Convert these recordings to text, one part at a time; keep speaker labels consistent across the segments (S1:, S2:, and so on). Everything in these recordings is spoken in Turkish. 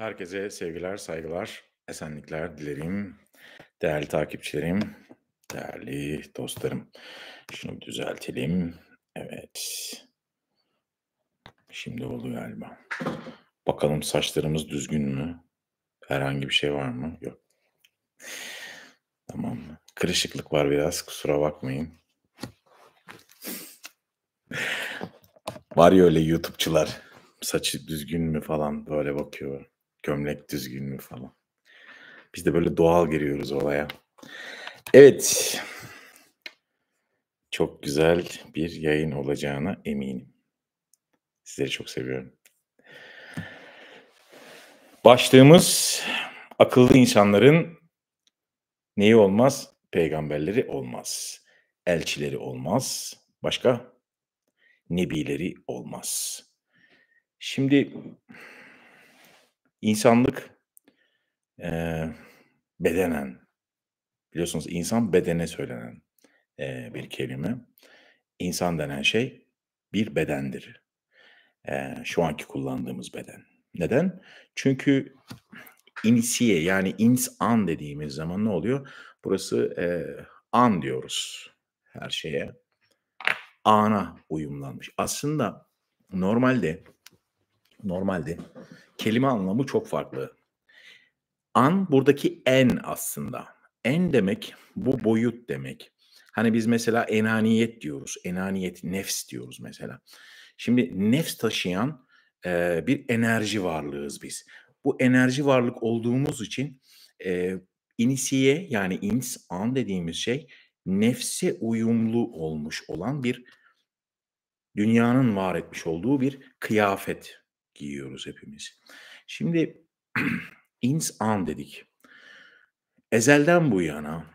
S1: Herkese sevgiler, saygılar, esenlikler dilerim. Değerli takipçilerim, değerli dostlarım. Şunu düzeltelim. Evet. Şimdi oluyor galiba. Bakalım saçlarımız düzgün mü? Herhangi bir şey var mı? Yok. Tamam mı? Kırışıklık var biraz. Kusura bakmayın. var ya öyle YouTube'çılar. Saçı düzgün mü falan böyle bakıyor. Gömlek düzgün mü falan. Biz de böyle doğal giriyoruz olaya. Evet. Çok güzel bir yayın olacağına eminim. Sizleri çok seviyorum. Başlığımız akıllı insanların neyi olmaz? Peygamberleri olmaz. Elçileri olmaz. Başka? Nebileri olmaz. Şimdi İnsanlık e, bedenen, biliyorsunuz insan bedene söylenen e, bir kelime. İnsan denen şey bir bedendir. E, şu anki kullandığımız beden. Neden? Çünkü inisiye yani insan dediğimiz zaman ne oluyor? Burası e, an diyoruz her şeye. Ana uyumlanmış. Aslında normalde normalde kelime anlamı çok farklı. An buradaki en aslında. En demek bu boyut demek. Hani biz mesela enaniyet diyoruz. Enaniyet, nefs diyoruz mesela. Şimdi nefs taşıyan e, bir enerji varlığız biz. Bu enerji varlık olduğumuz için e, inisiye yani ins an dediğimiz şey nefse uyumlu olmuş olan bir dünyanın var etmiş olduğu bir kıyafet giyiyoruz hepimiz. Şimdi insan dedik. Ezelden bu yana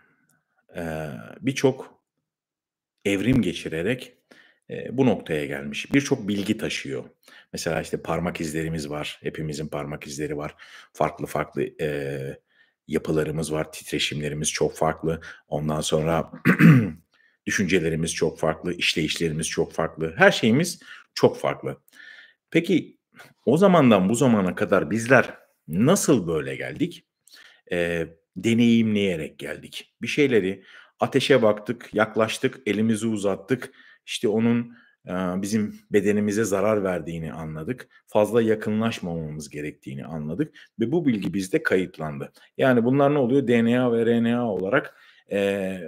S1: e, birçok evrim geçirerek e, bu noktaya gelmiş. Birçok bilgi taşıyor. Mesela işte parmak izlerimiz var. Hepimizin parmak izleri var. Farklı farklı e, yapılarımız var. Titreşimlerimiz çok farklı. Ondan sonra düşüncelerimiz çok farklı. işleyişlerimiz çok farklı. Her şeyimiz çok farklı. Peki o zamandan bu zamana kadar bizler nasıl böyle geldik? E, deneyimleyerek geldik. Bir şeyleri ateşe baktık, yaklaştık, elimizi uzattık. İşte onun e, bizim bedenimize zarar verdiğini anladık. Fazla yakınlaşmamamız gerektiğini anladık ve bu bilgi bizde kayıtlandı. Yani bunlar ne oluyor? DNA ve RNA olarak e,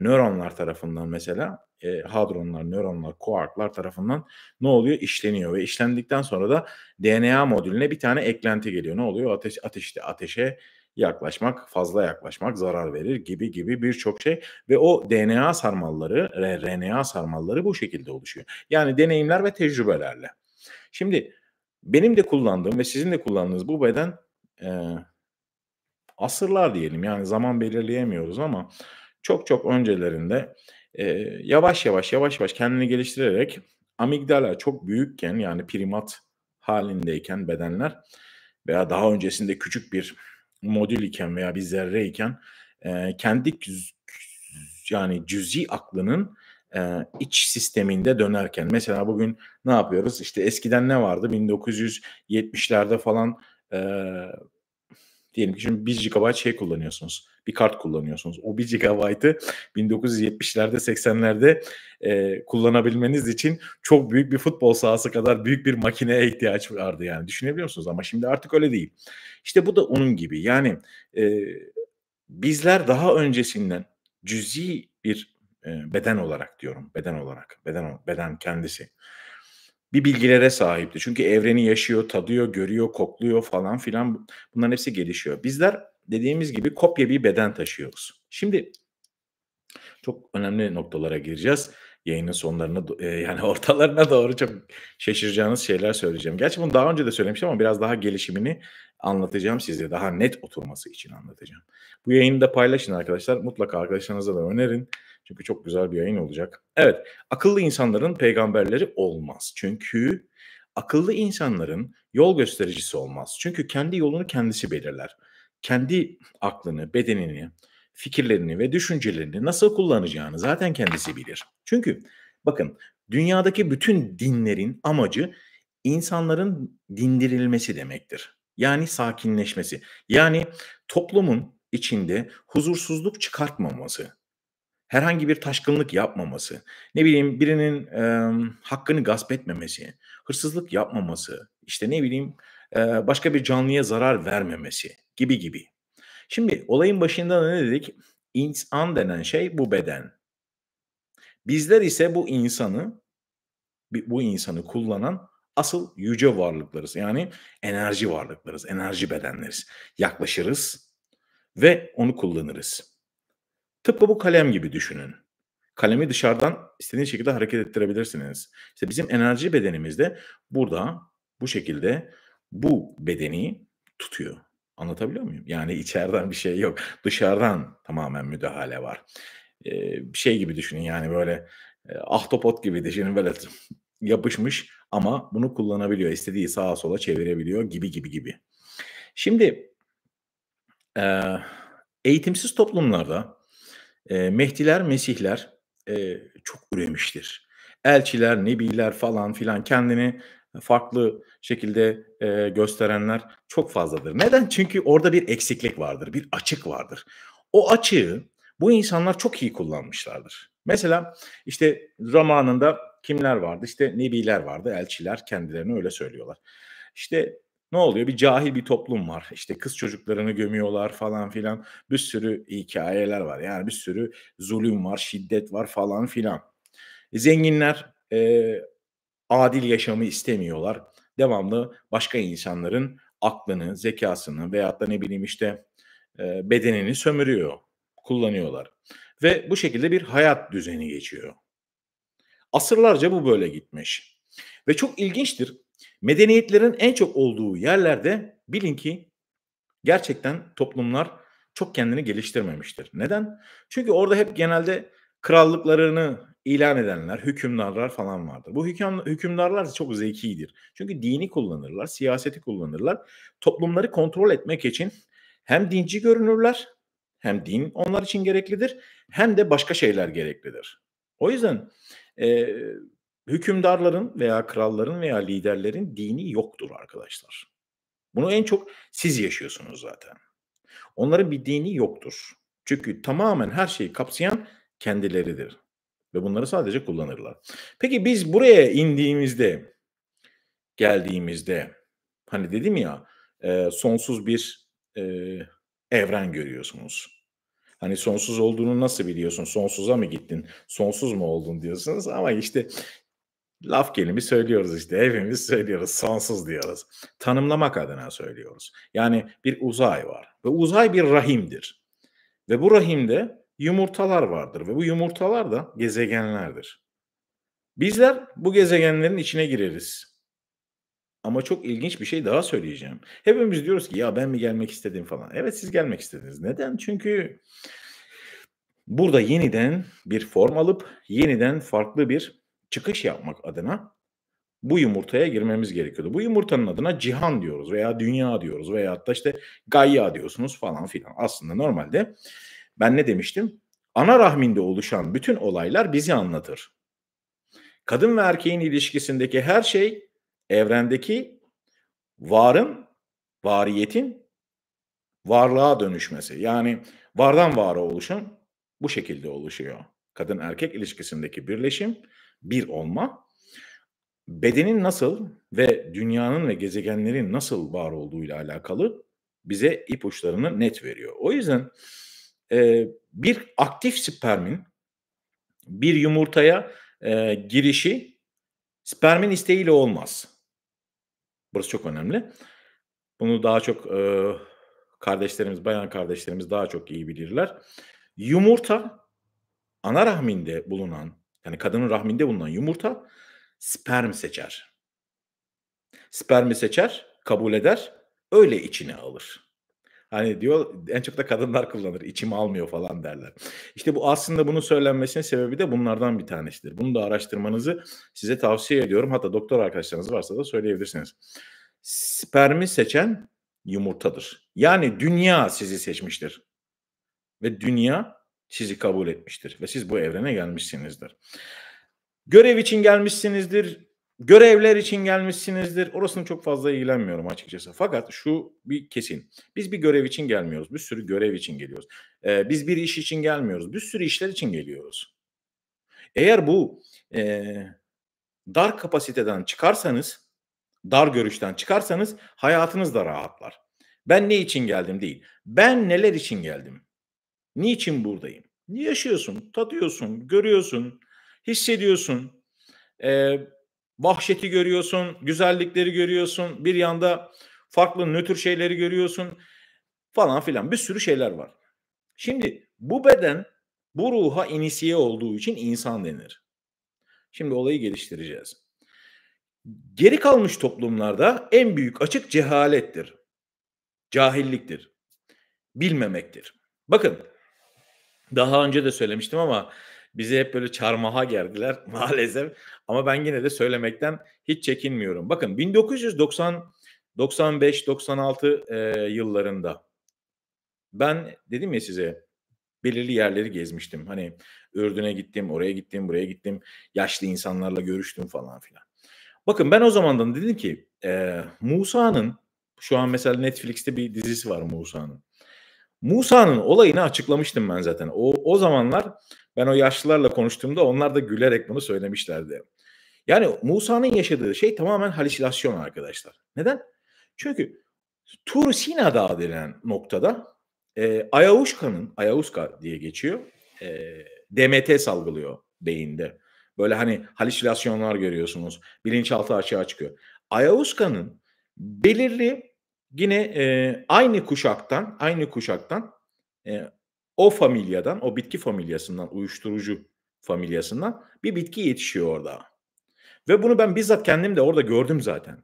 S1: nöronlar tarafından mesela e, hadronlar, nöronlar, kuarklar tarafından ne oluyor? İşleniyor ve işlendikten sonra da DNA modülüne bir tane eklenti geliyor. Ne oluyor? Ateş, ateşte, ateşe yaklaşmak, fazla yaklaşmak zarar verir gibi gibi birçok şey ve o DNA sarmalları, RNA sarmalları bu şekilde oluşuyor. Yani deneyimler ve tecrübelerle. Şimdi benim de kullandığım ve sizin de kullandığınız bu beden e, asırlar diyelim yani zaman belirleyemiyoruz ama çok çok öncelerinde e, yavaş yavaş yavaş yavaş kendini geliştirerek amigdala çok büyükken yani primat halindeyken bedenler veya daha öncesinde küçük bir modül iken veya bir zerre iken e, kendi cüz, yani cüzi aklının e, iç sisteminde dönerken mesela bugün ne yapıyoruz işte eskiden ne vardı 1970'lerde falan e, Diyelim ki şimdi 1 GB şey kullanıyorsunuz. Bir kart kullanıyorsunuz. O 1 GB'ı 1970'lerde 80'lerde e, kullanabilmeniz için çok büyük bir futbol sahası kadar büyük bir makineye ihtiyaç vardı yani. Düşünebiliyor musunuz? Ama şimdi artık öyle değil. İşte bu da onun gibi. Yani e, bizler daha öncesinden cüzi bir e, beden olarak diyorum. Beden olarak. Beden beden kendisi bir bilgilere sahipti. Çünkü evreni yaşıyor, tadıyor, görüyor, kokluyor falan filan. Bunların hepsi gelişiyor. Bizler dediğimiz gibi kopya bir beden taşıyoruz. Şimdi çok önemli noktalara gireceğiz. Yayının sonlarına e, yani ortalarına doğru çok şaşıracağınız şeyler söyleyeceğim. Gerçi bunu daha önce de söylemiştim ama biraz daha gelişimini anlatacağım size. Daha net oturması için anlatacağım. Bu yayını da paylaşın arkadaşlar. Mutlaka arkadaşlarınıza da önerin. Çünkü çok güzel bir yayın olacak. Evet, akıllı insanların peygamberleri olmaz. Çünkü akıllı insanların yol göstericisi olmaz. Çünkü kendi yolunu kendisi belirler. Kendi aklını, bedenini, fikirlerini ve düşüncelerini nasıl kullanacağını zaten kendisi bilir. Çünkü bakın dünyadaki bütün dinlerin amacı insanların dindirilmesi demektir. Yani sakinleşmesi. Yani toplumun içinde huzursuzluk çıkartmaması herhangi bir taşkınlık yapmaması, ne bileyim birinin e, hakkını gasp etmemesi, hırsızlık yapmaması, işte ne bileyim e, başka bir canlıya zarar vermemesi gibi gibi. Şimdi olayın başında ne dedik? İnsan denen şey bu beden. Bizler ise bu insanı bu insanı kullanan asıl yüce varlıklarız. Yani enerji varlıklarız, enerji bedenleriz. Yaklaşırız ve onu kullanırız. Tıpkı bu kalem gibi düşünün. Kalemi dışarıdan istediğiniz şekilde hareket ettirebilirsiniz. İşte bizim enerji bedenimizde burada bu şekilde bu bedeni tutuyor. Anlatabiliyor muyum? Yani içeriden bir şey yok. Dışarıdan tamamen müdahale var. Ee, şey gibi düşünün yani böyle e, ahtapot gibi düşünün böyle yapışmış ama bunu kullanabiliyor. İstediği sağa sola çevirebiliyor gibi gibi gibi. Şimdi e, eğitimsiz toplumlarda e, Mehdiler, Mesihler e, çok üremiştir. Elçiler, nebiler falan filan kendini farklı şekilde e, gösterenler çok fazladır. Neden? Çünkü orada bir eksiklik vardır, bir açık vardır. O açığı bu insanlar çok iyi kullanmışlardır. Mesela işte zamanında kimler vardı? İşte nebiler vardı, elçiler kendilerini öyle söylüyorlar. İşte ne oluyor? Bir cahil bir toplum var. İşte kız çocuklarını gömüyorlar falan filan. Bir sürü hikayeler var. Yani bir sürü zulüm var, şiddet var falan filan. E, zenginler e, adil yaşamı istemiyorlar. Devamlı başka insanların aklını, zekasını veyahut da ne bileyim işte e, bedenini sömürüyor, kullanıyorlar. Ve bu şekilde bir hayat düzeni geçiyor. Asırlarca bu böyle gitmiş. Ve çok ilginçtir. Medeniyetlerin en çok olduğu yerlerde bilin ki gerçekten toplumlar çok kendini geliştirmemiştir. Neden? Çünkü orada hep genelde krallıklarını ilan edenler, hükümdarlar falan vardır. Bu hüküm, hükümdarlar çok zekidir. Çünkü dini kullanırlar, siyaseti kullanırlar. Toplumları kontrol etmek için hem dinci görünürler, hem din onlar için gereklidir, hem de başka şeyler gereklidir. O yüzden e, hükümdarların veya kralların veya liderlerin dini yoktur arkadaşlar. Bunu en çok siz yaşıyorsunuz zaten. Onların bir dini yoktur. Çünkü tamamen her şeyi kapsayan kendileridir. Ve bunları sadece kullanırlar. Peki biz buraya indiğimizde, geldiğimizde hani dedim ya sonsuz bir evren görüyorsunuz. Hani sonsuz olduğunu nasıl biliyorsun? Sonsuza mı gittin? Sonsuz mu oldun diyorsunuz ama işte laf gelimi söylüyoruz işte hepimiz söylüyoruz sonsuz diyoruz. Tanımlamak adına söylüyoruz. Yani bir uzay var ve uzay bir rahimdir. Ve bu rahimde yumurtalar vardır ve bu yumurtalar da gezegenlerdir. Bizler bu gezegenlerin içine gireriz. Ama çok ilginç bir şey daha söyleyeceğim. Hepimiz diyoruz ki ya ben mi gelmek istedim falan. Evet siz gelmek istediniz. Neden? Çünkü burada yeniden bir form alıp yeniden farklı bir çıkış yapmak adına bu yumurtaya girmemiz gerekiyordu. Bu yumurtanın adına cihan diyoruz veya dünya diyoruz veya da işte gayya diyorsunuz falan filan. Aslında normalde ben ne demiştim? Ana rahminde oluşan bütün olaylar bizi anlatır. Kadın ve erkeğin ilişkisindeki her şey evrendeki varın, variyetin varlığa dönüşmesi. Yani vardan vara oluşum bu şekilde oluşuyor. Kadın erkek ilişkisindeki birleşim bir olma bedenin nasıl ve dünyanın ve gezegenlerin nasıl var olduğu ile alakalı bize ipuçlarını net veriyor. O yüzden e, bir aktif spermin bir yumurtaya e, girişi spermin isteğiyle olmaz. Burası çok önemli. Bunu daha çok e, kardeşlerimiz, bayan kardeşlerimiz daha çok iyi bilirler. Yumurta ana rahminde bulunan yani kadının rahminde bulunan yumurta sperm seçer. Spermi seçer, kabul eder, öyle içine alır. Hani diyor en çok da kadınlar kullanır. İçim almıyor falan derler. İşte bu aslında bunun söylenmesinin sebebi de bunlardan bir tanesidir. Bunu da araştırmanızı size tavsiye ediyorum. Hatta doktor arkadaşlarınız varsa da söyleyebilirsiniz. Spermi seçen yumurtadır. Yani dünya sizi seçmiştir. Ve dünya sizi kabul etmiştir ve siz bu evrene gelmişsinizdir. Görev için gelmişsinizdir, görevler için gelmişsinizdir. Orasını çok fazla ilgilenmiyorum açıkçası. Fakat şu bir kesin. Biz bir görev için gelmiyoruz. Bir sürü görev için geliyoruz. Ee, biz bir iş için gelmiyoruz. Bir sürü işler için geliyoruz. Eğer bu e, dar kapasiteden çıkarsanız, dar görüşten çıkarsanız hayatınız da rahatlar. Ben ne için geldim değil. Ben neler için geldim? Niçin buradayım? Yaşıyorsun, tadıyorsun, görüyorsun, hissediyorsun. Ee, vahşeti görüyorsun, güzellikleri görüyorsun. Bir yanda farklı nötr şeyleri görüyorsun falan filan bir sürü şeyler var. Şimdi bu beden bu ruha inisiye olduğu için insan denir. Şimdi olayı geliştireceğiz. Geri kalmış toplumlarda en büyük açık cehalettir. Cahilliktir. Bilmemektir. Bakın daha önce de söylemiştim ama bizi hep böyle çarmıha gerdiler maalesef. Ama ben yine de söylemekten hiç çekinmiyorum. Bakın 1990 95-96 e, yıllarında ben dedim ya size belirli yerleri gezmiştim. Hani Ürdün'e gittim, oraya gittim, buraya gittim. Yaşlı insanlarla görüştüm falan filan. Bakın ben o zamandan dedim ki e, Musa'nın şu an mesela Netflix'te bir dizisi var Musa'nın. Musa'nın olayını açıklamıştım ben zaten. O, o zamanlar ben o yaşlılarla konuştuğumda onlar da gülerek bunu söylemişlerdi. Yani Musa'nın yaşadığı şey tamamen halüsinasyon arkadaşlar. Neden? Çünkü Tur Sina Dağı denen noktada e, Ayahuasca'nın, Ayahuasca diye geçiyor, e, DMT salgılıyor beyinde. Böyle hani halüsinasyonlar görüyorsunuz. Bilinçaltı açığa çıkıyor. Ayahuasca'nın belirli Yine e, aynı kuşaktan, aynı kuşaktan e, o familyadan, o bitki familyasından, uyuşturucu familyasından bir bitki yetişiyor orada. Ve bunu ben bizzat kendim de orada gördüm zaten.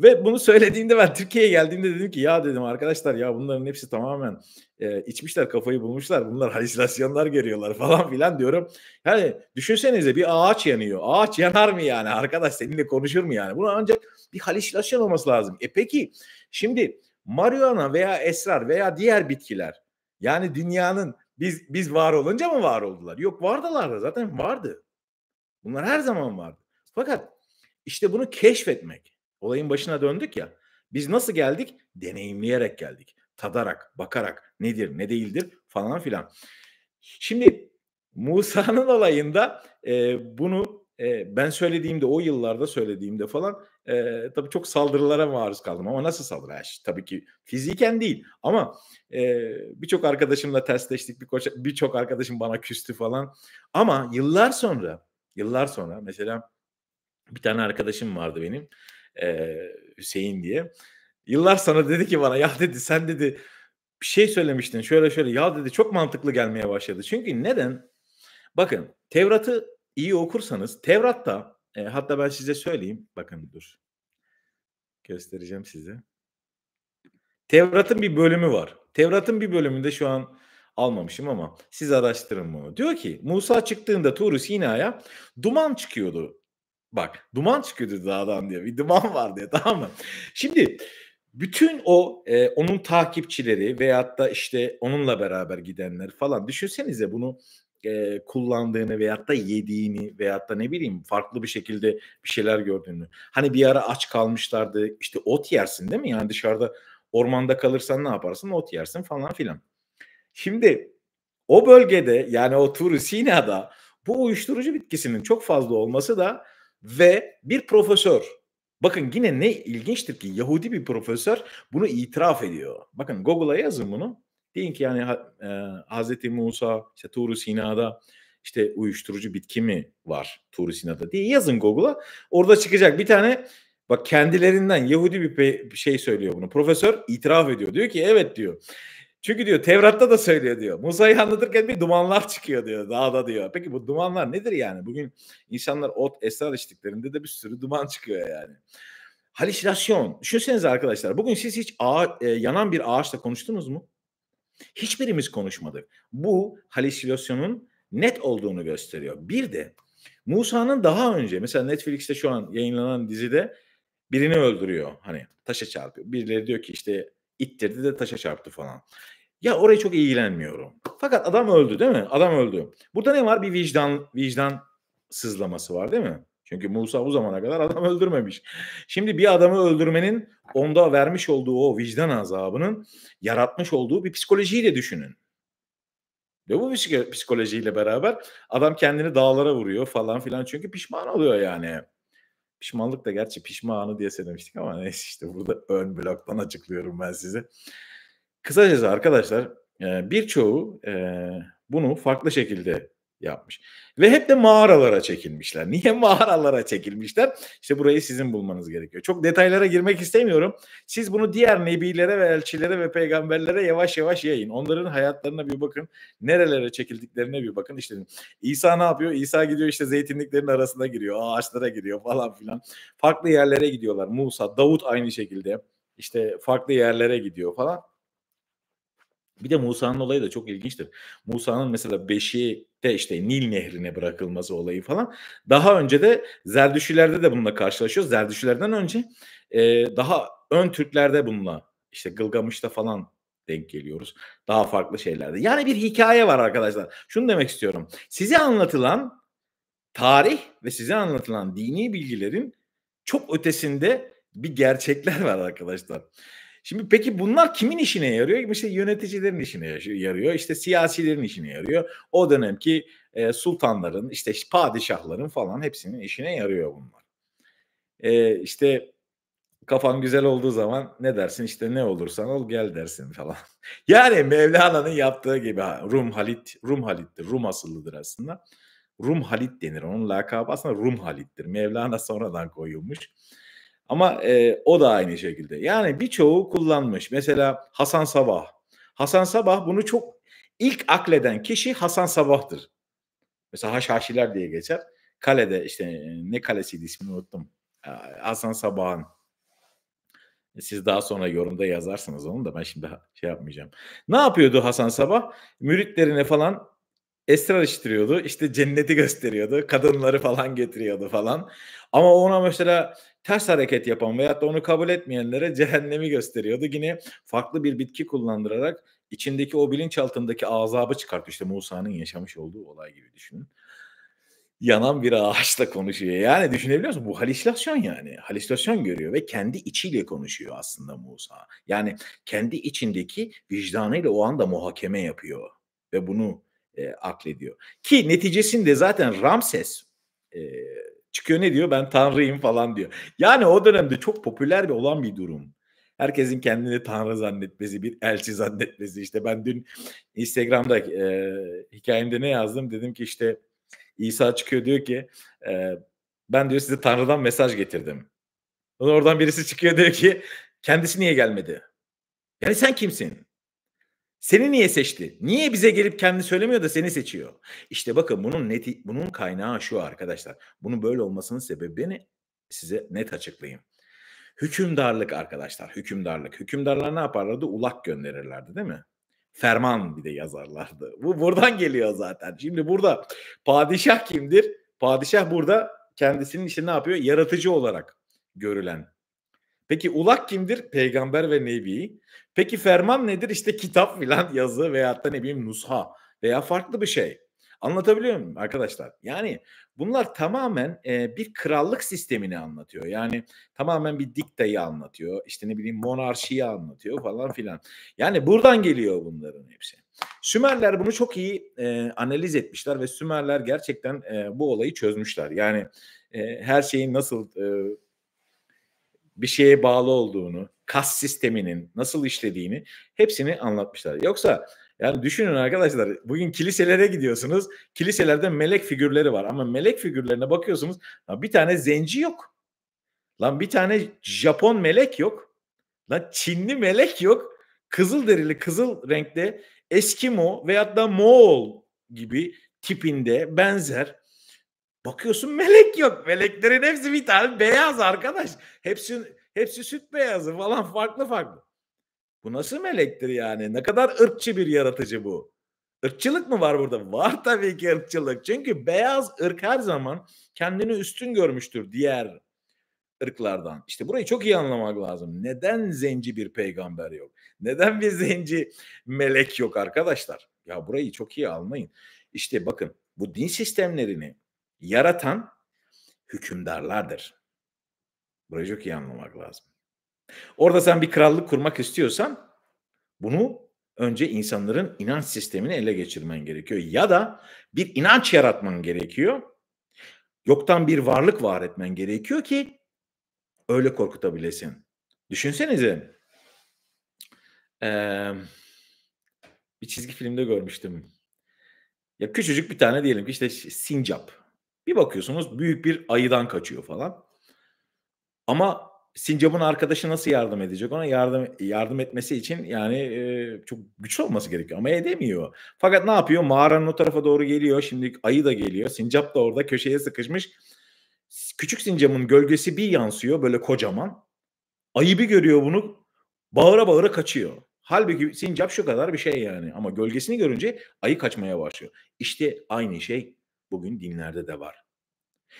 S1: Ve bunu söylediğinde ben Türkiye'ye geldiğimde dedim ki ya dedim arkadaşlar ya bunların hepsi tamamen e, içmişler kafayı bulmuşlar. Bunlar halüsinasyonlar görüyorlar falan filan diyorum. Yani düşünsenize bir ağaç yanıyor. Ağaç yanar mı yani arkadaş seninle konuşur mu yani? Bunu ancak bir halüsinasyon olması lazım. E peki Şimdi marihuana veya esrar veya diğer bitkiler yani dünyanın biz biz var olunca mı var oldular? Yok vardılar da zaten vardı. Bunlar her zaman vardı. Fakat işte bunu keşfetmek. Olayın başına döndük ya. Biz nasıl geldik? Deneyimleyerek geldik. Tadarak, bakarak nedir, ne değildir falan filan. Şimdi Musa'nın olayında e, bunu e, ben söylediğimde o yıllarda söylediğimde falan e, tabii çok saldırılara maruz kaldım ama nasıl saldırı? Yani, tabii ki fiziken değil ama e, birçok arkadaşımla tersleştik birçok arkadaşım bana küstü falan ama yıllar sonra yıllar sonra mesela bir tane arkadaşım vardı benim e, Hüseyin diye yıllar sonra dedi ki bana ya dedi sen dedi bir şey söylemiştin şöyle şöyle ya dedi çok mantıklı gelmeye başladı çünkü neden? Bakın Tevrat'ı iyi okursanız Tevrat'ta e, hatta ben size söyleyeyim. Bakın dur. Göstereceğim size. Tevrat'ın bir bölümü var. Tevrat'ın bir bölümünde şu an almamışım ama siz araştırın bunu. Diyor ki Musa çıktığında Tur-u Sina'ya duman çıkıyordu. Bak duman çıkıyordu dağdan diyor, Bir duman var diyor tamam mı? Şimdi bütün o e, onun takipçileri veyahut da işte onunla beraber gidenler falan düşünsenize bunu e, kullandığını veyahut da yediğini veyahut da ne bileyim farklı bir şekilde bir şeyler gördüğünü. Hani bir ara aç kalmışlardı işte ot yersin değil mi? Yani dışarıda ormanda kalırsan ne yaparsın ot yersin falan filan. Şimdi o bölgede yani o Turusina'da bu uyuşturucu bitkisinin çok fazla olması da ve bir profesör bakın yine ne ilginçtir ki Yahudi bir profesör bunu itiraf ediyor. Bakın Google'a yazın bunu. Deyin ki yani e, Hz. Musa işte tur Sina'da işte uyuşturucu bitki mi var tur Sina'da diye yazın Google'a. Orada çıkacak bir tane bak kendilerinden Yahudi bir, pe- bir şey söylüyor bunu. Profesör itiraf ediyor. Diyor ki evet diyor. Çünkü diyor Tevrat'ta da söylüyor diyor. Musa'yı anlatırken bir dumanlar çıkıyor diyor dağda diyor. Peki bu dumanlar nedir yani? Bugün insanlar ot esrar içtiklerinde de bir sürü duman çıkıyor yani. Halüsinasyon. Düşünsenize arkadaşlar. Bugün siz hiç ağa, e, yanan bir ağaçla konuştunuz mu? Hiçbirimiz konuşmadık. Bu halüsinasyonun net olduğunu gösteriyor. Bir de Musa'nın daha önce mesela Netflix'te şu an yayınlanan dizide birini öldürüyor. Hani taşa çarpıyor. Birileri diyor ki işte ittirdi de taşa çarptı falan. Ya oraya çok ilgilenmiyorum. Fakat adam öldü değil mi? Adam öldü. Burada ne var? Bir vicdan vicdan sızlaması var değil mi? Çünkü Musa bu zamana kadar adam öldürmemiş. Şimdi bir adamı öldürmenin onda vermiş olduğu o vicdan azabının yaratmış olduğu bir psikolojiyi de düşünün. Ve bu psikolojiyle beraber adam kendini dağlara vuruyor falan filan çünkü pişman oluyor yani. Pişmanlık da gerçi pişmanı diye söylemiştik ama neyse işte burada ön bloktan açıklıyorum ben size. Kısacası arkadaşlar birçoğu bunu farklı şekilde yapmış. Ve hep de mağaralara çekilmişler. Niye mağaralara çekilmişler? İşte burayı sizin bulmanız gerekiyor. Çok detaylara girmek istemiyorum. Siz bunu diğer nebilere ve elçilere ve peygamberlere yavaş yavaş yayın. Onların hayatlarına bir bakın. Nerelere çekildiklerine bir bakın. İşte İsa ne yapıyor? İsa gidiyor işte zeytinliklerin arasına giriyor. Ağaçlara giriyor falan filan. Farklı yerlere gidiyorlar. Musa, Davut aynı şekilde. İşte farklı yerlere gidiyor falan. Bir de Musa'nın olayı da çok ilginçtir. Musa'nın mesela Beşik'te işte Nil Nehri'ne bırakılması olayı falan. Daha önce de Zerdüşülerde de bununla karşılaşıyoruz. Zerdüşülerden önce e, daha ön Türklerde bununla işte Gılgamış'ta falan denk geliyoruz. Daha farklı şeylerde. Yani bir hikaye var arkadaşlar. Şunu demek istiyorum. Size anlatılan tarih ve size anlatılan dini bilgilerin çok ötesinde bir gerçekler var arkadaşlar. Şimdi peki bunlar kimin işine yarıyor? İşte yöneticilerin işine yarıyor, işte siyasilerin işine yarıyor. O dönemki e, sultanların, işte padişahların falan hepsinin işine yarıyor bunlar. E, işte kafan güzel olduğu zaman ne dersin İşte ne olursan ol gel dersin falan. Yani Mevlana'nın yaptığı gibi Rum Halit, Rum Halit'tir, Rum asıllıdır aslında. Rum Halit denir. Onun lakabı aslında Rum Halit'tir. Mevlana sonradan koyulmuş. Ama e, o da aynı şekilde. Yani birçoğu kullanmış. Mesela Hasan Sabah. Hasan Sabah bunu çok ilk akleden kişi Hasan Sabah'tır. Mesela Haşhaşiler diye geçer. Kalede işte ne kalesiydi ismini unuttum. Hasan Sabah'ın. Siz daha sonra yorumda yazarsınız onu da ben şimdi şey yapmayacağım. Ne yapıyordu Hasan Sabah? Müritlerine falan esrar iştiriyordu. İşte cenneti gösteriyordu. Kadınları falan getiriyordu falan. Ama ona mesela ters hareket yapan veyahut da onu kabul etmeyenlere cehennemi gösteriyordu. Yine farklı bir bitki kullandırarak içindeki o bilinç altındaki azabı çıkartıyor. İşte Musa'nın yaşamış olduğu olay gibi düşünün. Yanan bir ağaçla konuşuyor. Yani düşünebiliyor musun? Bu halüsinasyon yani. Halüsinasyon görüyor ve kendi içiyle konuşuyor aslında Musa. Yani kendi içindeki vicdanıyla o anda muhakeme yapıyor ve bunu e, aklediyor. Ki neticesinde zaten Ramses e, çıkıyor ne diyor? Ben tanrıyım falan diyor. Yani o dönemde çok popüler bir olan bir durum. Herkesin kendini tanrı zannetmesi, bir elçi zannetmesi. İşte ben dün Instagram'da e, hikayemde ne yazdım? Dedim ki işte İsa çıkıyor diyor ki e, ben diyor size tanrıdan mesaj getirdim. Oradan birisi çıkıyor diyor ki kendisi niye gelmedi? Yani sen kimsin? Seni niye seçti? Niye bize gelip kendi söylemiyor da seni seçiyor? İşte bakın bunun neti, bunun kaynağı şu arkadaşlar. Bunun böyle olmasının sebebini size net açıklayayım. Hükümdarlık arkadaşlar, hükümdarlık. Hükümdarlar ne yaparlardı? Ulak gönderirlerdi değil mi? Ferman bir de yazarlardı. Bu buradan geliyor zaten. Şimdi burada padişah kimdir? Padişah burada kendisinin işte ne yapıyor? Yaratıcı olarak görülen Peki ulak kimdir? Peygamber ve nebi. Peki ferman nedir? İşte kitap filan yazı veyahut da ne bileyim nusha veya farklı bir şey. Anlatabiliyor muyum arkadaşlar? Yani bunlar tamamen e, bir krallık sistemini anlatıyor. Yani tamamen bir diktayı anlatıyor. İşte ne bileyim monarşiyi anlatıyor falan filan. Yani buradan geliyor bunların hepsi. Sümerler bunu çok iyi e, analiz etmişler ve Sümerler gerçekten e, bu olayı çözmüşler. Yani e, her şeyin nasıl e, bir şeye bağlı olduğunu, kas sisteminin nasıl işlediğini hepsini anlatmışlar. Yoksa yani düşünün arkadaşlar bugün kiliselere gidiyorsunuz. Kiliselerde melek figürleri var ama melek figürlerine bakıyorsunuz bir tane zenci yok. Lan bir tane Japon melek yok. Lan Çinli melek yok. Kızıl derili, kızıl renkte Eskimo veyahut da Moğol gibi tipinde benzer Bakıyorsun melek yok. Meleklerin hepsi bir tane beyaz arkadaş. Hepsi hepsi süt beyazı falan farklı farklı. Bu nasıl melektir yani? Ne kadar ırkçı bir yaratıcı bu. Irkçılık mı var burada? Var tabii ki ırkçılık. Çünkü beyaz ırk her zaman kendini üstün görmüştür diğer ırklardan. İşte burayı çok iyi anlamak lazım. Neden zenci bir peygamber yok? Neden bir zenci melek yok arkadaşlar? Ya burayı çok iyi almayın. İşte bakın bu din sistemlerini yaratan hükümdarlardır. Burayı çok iyi anlamak lazım. Orada sen bir krallık kurmak istiyorsan bunu önce insanların inanç sistemini ele geçirmen gerekiyor. Ya da bir inanç yaratman gerekiyor. Yoktan bir varlık var etmen gerekiyor ki öyle korkutabilesin. Düşünsenize ee, bir çizgi filmde görmüştüm. Ya küçücük bir tane diyelim ki işte sincap bir bakıyorsunuz büyük bir ayıdan kaçıyor falan. Ama Sincap'ın arkadaşı nasıl yardım edecek ona? Yardım yardım etmesi için yani e, çok güçlü olması gerekiyor ama edemiyor. Fakat ne yapıyor? Mağaranın o tarafa doğru geliyor. Şimdi ayı da geliyor. Sincap da orada köşeye sıkışmış. Küçük Sincap'ın gölgesi bir yansıyor böyle kocaman. Ayı bir görüyor bunu. Bağıra bağıra kaçıyor. Halbuki sincap şu kadar bir şey yani ama gölgesini görünce ayı kaçmaya başlıyor. İşte aynı şey bugün dinlerde de var.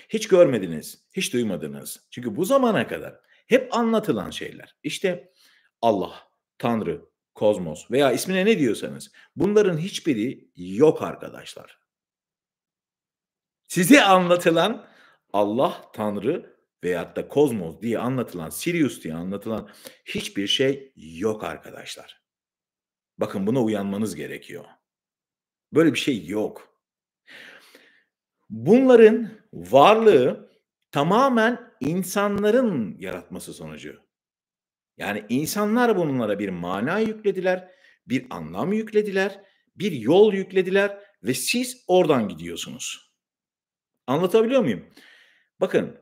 S1: Hiç görmediniz, hiç duymadınız. Çünkü bu zamana kadar hep anlatılan şeyler. İşte Allah, Tanrı, kozmos veya ismine ne diyorsanız bunların hiçbiri yok arkadaşlar. Size anlatılan Allah, Tanrı veyahut da kozmos diye anlatılan, Sirius diye anlatılan hiçbir şey yok arkadaşlar. Bakın buna uyanmanız gerekiyor. Böyle bir şey yok. Bunların varlığı tamamen insanların yaratması sonucu. Yani insanlar bunlara bir mana yüklediler, bir anlam yüklediler, bir yol yüklediler ve siz oradan gidiyorsunuz. Anlatabiliyor muyum? Bakın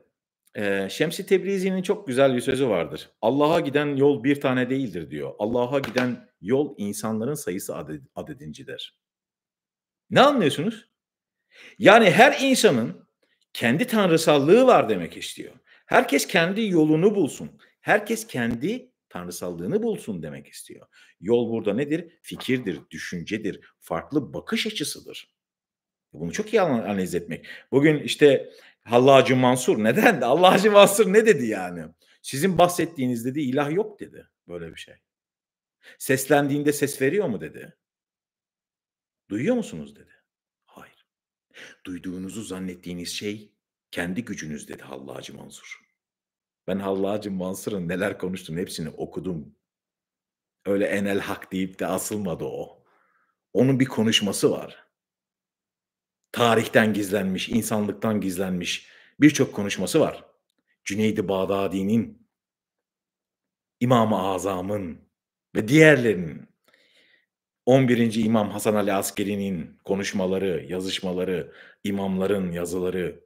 S1: e, Şemsi Tebrizi'nin çok güzel bir sözü vardır. Allah'a giden yol bir tane değildir diyor. Allah'a giden yol insanların sayısı adedincidir. Ne anlıyorsunuz? Yani her insanın kendi tanrısallığı var demek istiyor. Herkes kendi yolunu bulsun. Herkes kendi tanrısallığını bulsun demek istiyor. Yol burada nedir? Fikirdir, düşüncedir, farklı bakış açısıdır. Bunu çok iyi analiz etmek. Bugün işte Hallacı Mansur neden? Hallacı Mansur ne dedi yani? Sizin bahsettiğiniz dedi ilah yok dedi. Böyle bir şey. Seslendiğinde ses veriyor mu dedi. Duyuyor musunuz dedi. Duyduğunuzu zannettiğiniz şey kendi gücünüz dedi Hallacı Mansur. Ben Hallacı Mansur'un neler konuştuğunu hepsini okudum. Öyle enel hak deyip de asılmadı o. Onun bir konuşması var. Tarihten gizlenmiş, insanlıktan gizlenmiş birçok konuşması var. Cüneydi Bağdadi'nin, İmam-ı Azam'ın ve diğerlerinin 11. İmam Hasan Ali Askeri'nin konuşmaları, yazışmaları, imamların yazıları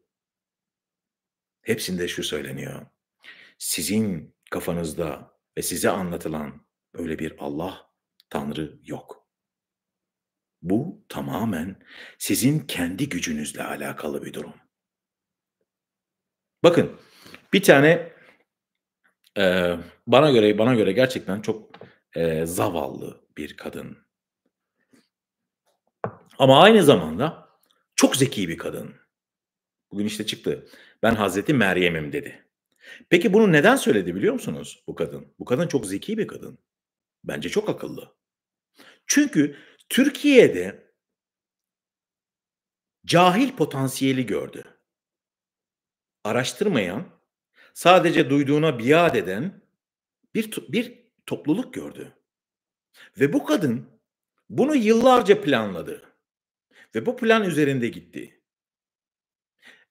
S1: hepsinde şu söyleniyor. Sizin kafanızda ve size anlatılan öyle bir Allah, Tanrı yok. Bu tamamen sizin kendi gücünüzle alakalı bir durum. Bakın bir tane e, bana göre bana göre gerçekten çok e, zavallı bir kadın ama aynı zamanda çok zeki bir kadın. Bugün işte çıktı. Ben Hazreti Meryem'im dedi. Peki bunu neden söyledi biliyor musunuz bu kadın? Bu kadın çok zeki bir kadın. Bence çok akıllı. Çünkü Türkiye'de cahil potansiyeli gördü. Araştırmayan, sadece duyduğuna biat eden bir bir topluluk gördü. Ve bu kadın bunu yıllarca planladı. Ve bu plan üzerinde gitti.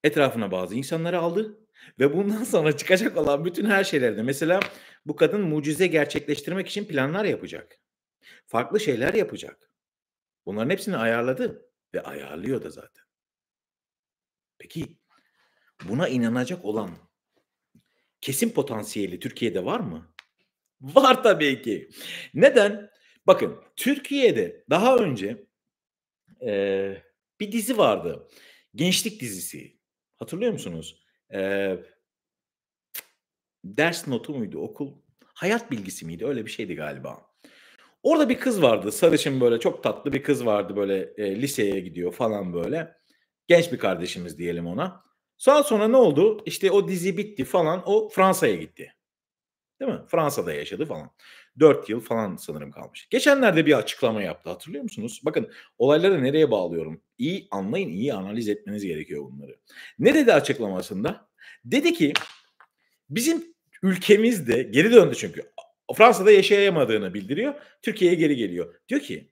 S1: Etrafına bazı insanları aldı ve bundan sonra çıkacak olan bütün her şeylerde mesela bu kadın mucize gerçekleştirmek için planlar yapacak. Farklı şeyler yapacak. Bunların hepsini ayarladı ve ayarlıyor da zaten. Peki buna inanacak olan kesin potansiyeli Türkiye'de var mı? Var tabii ki. Neden? Bakın Türkiye'de daha önce e, bir dizi vardı. Gençlik dizisi. Hatırlıyor musunuz? E, ders notu muydu? Okul hayat bilgisi miydi? Öyle bir şeydi galiba. Orada bir kız vardı. Sarışın böyle çok tatlı bir kız vardı. Böyle e, liseye gidiyor falan böyle. Genç bir kardeşimiz diyelim ona. Sonra sonra ne oldu? İşte o dizi bitti falan. O Fransa'ya gitti. Değil mi? Fransa'da yaşadı falan. 4 yıl falan sanırım kalmış. Geçenlerde bir açıklama yaptı hatırlıyor musunuz? Bakın olayları nereye bağlıyorum? İyi anlayın, iyi analiz etmeniz gerekiyor bunları. Ne dedi açıklamasında? Dedi ki bizim ülkemizde geri döndü çünkü. Fransa'da yaşayamadığını bildiriyor. Türkiye'ye geri geliyor. Diyor ki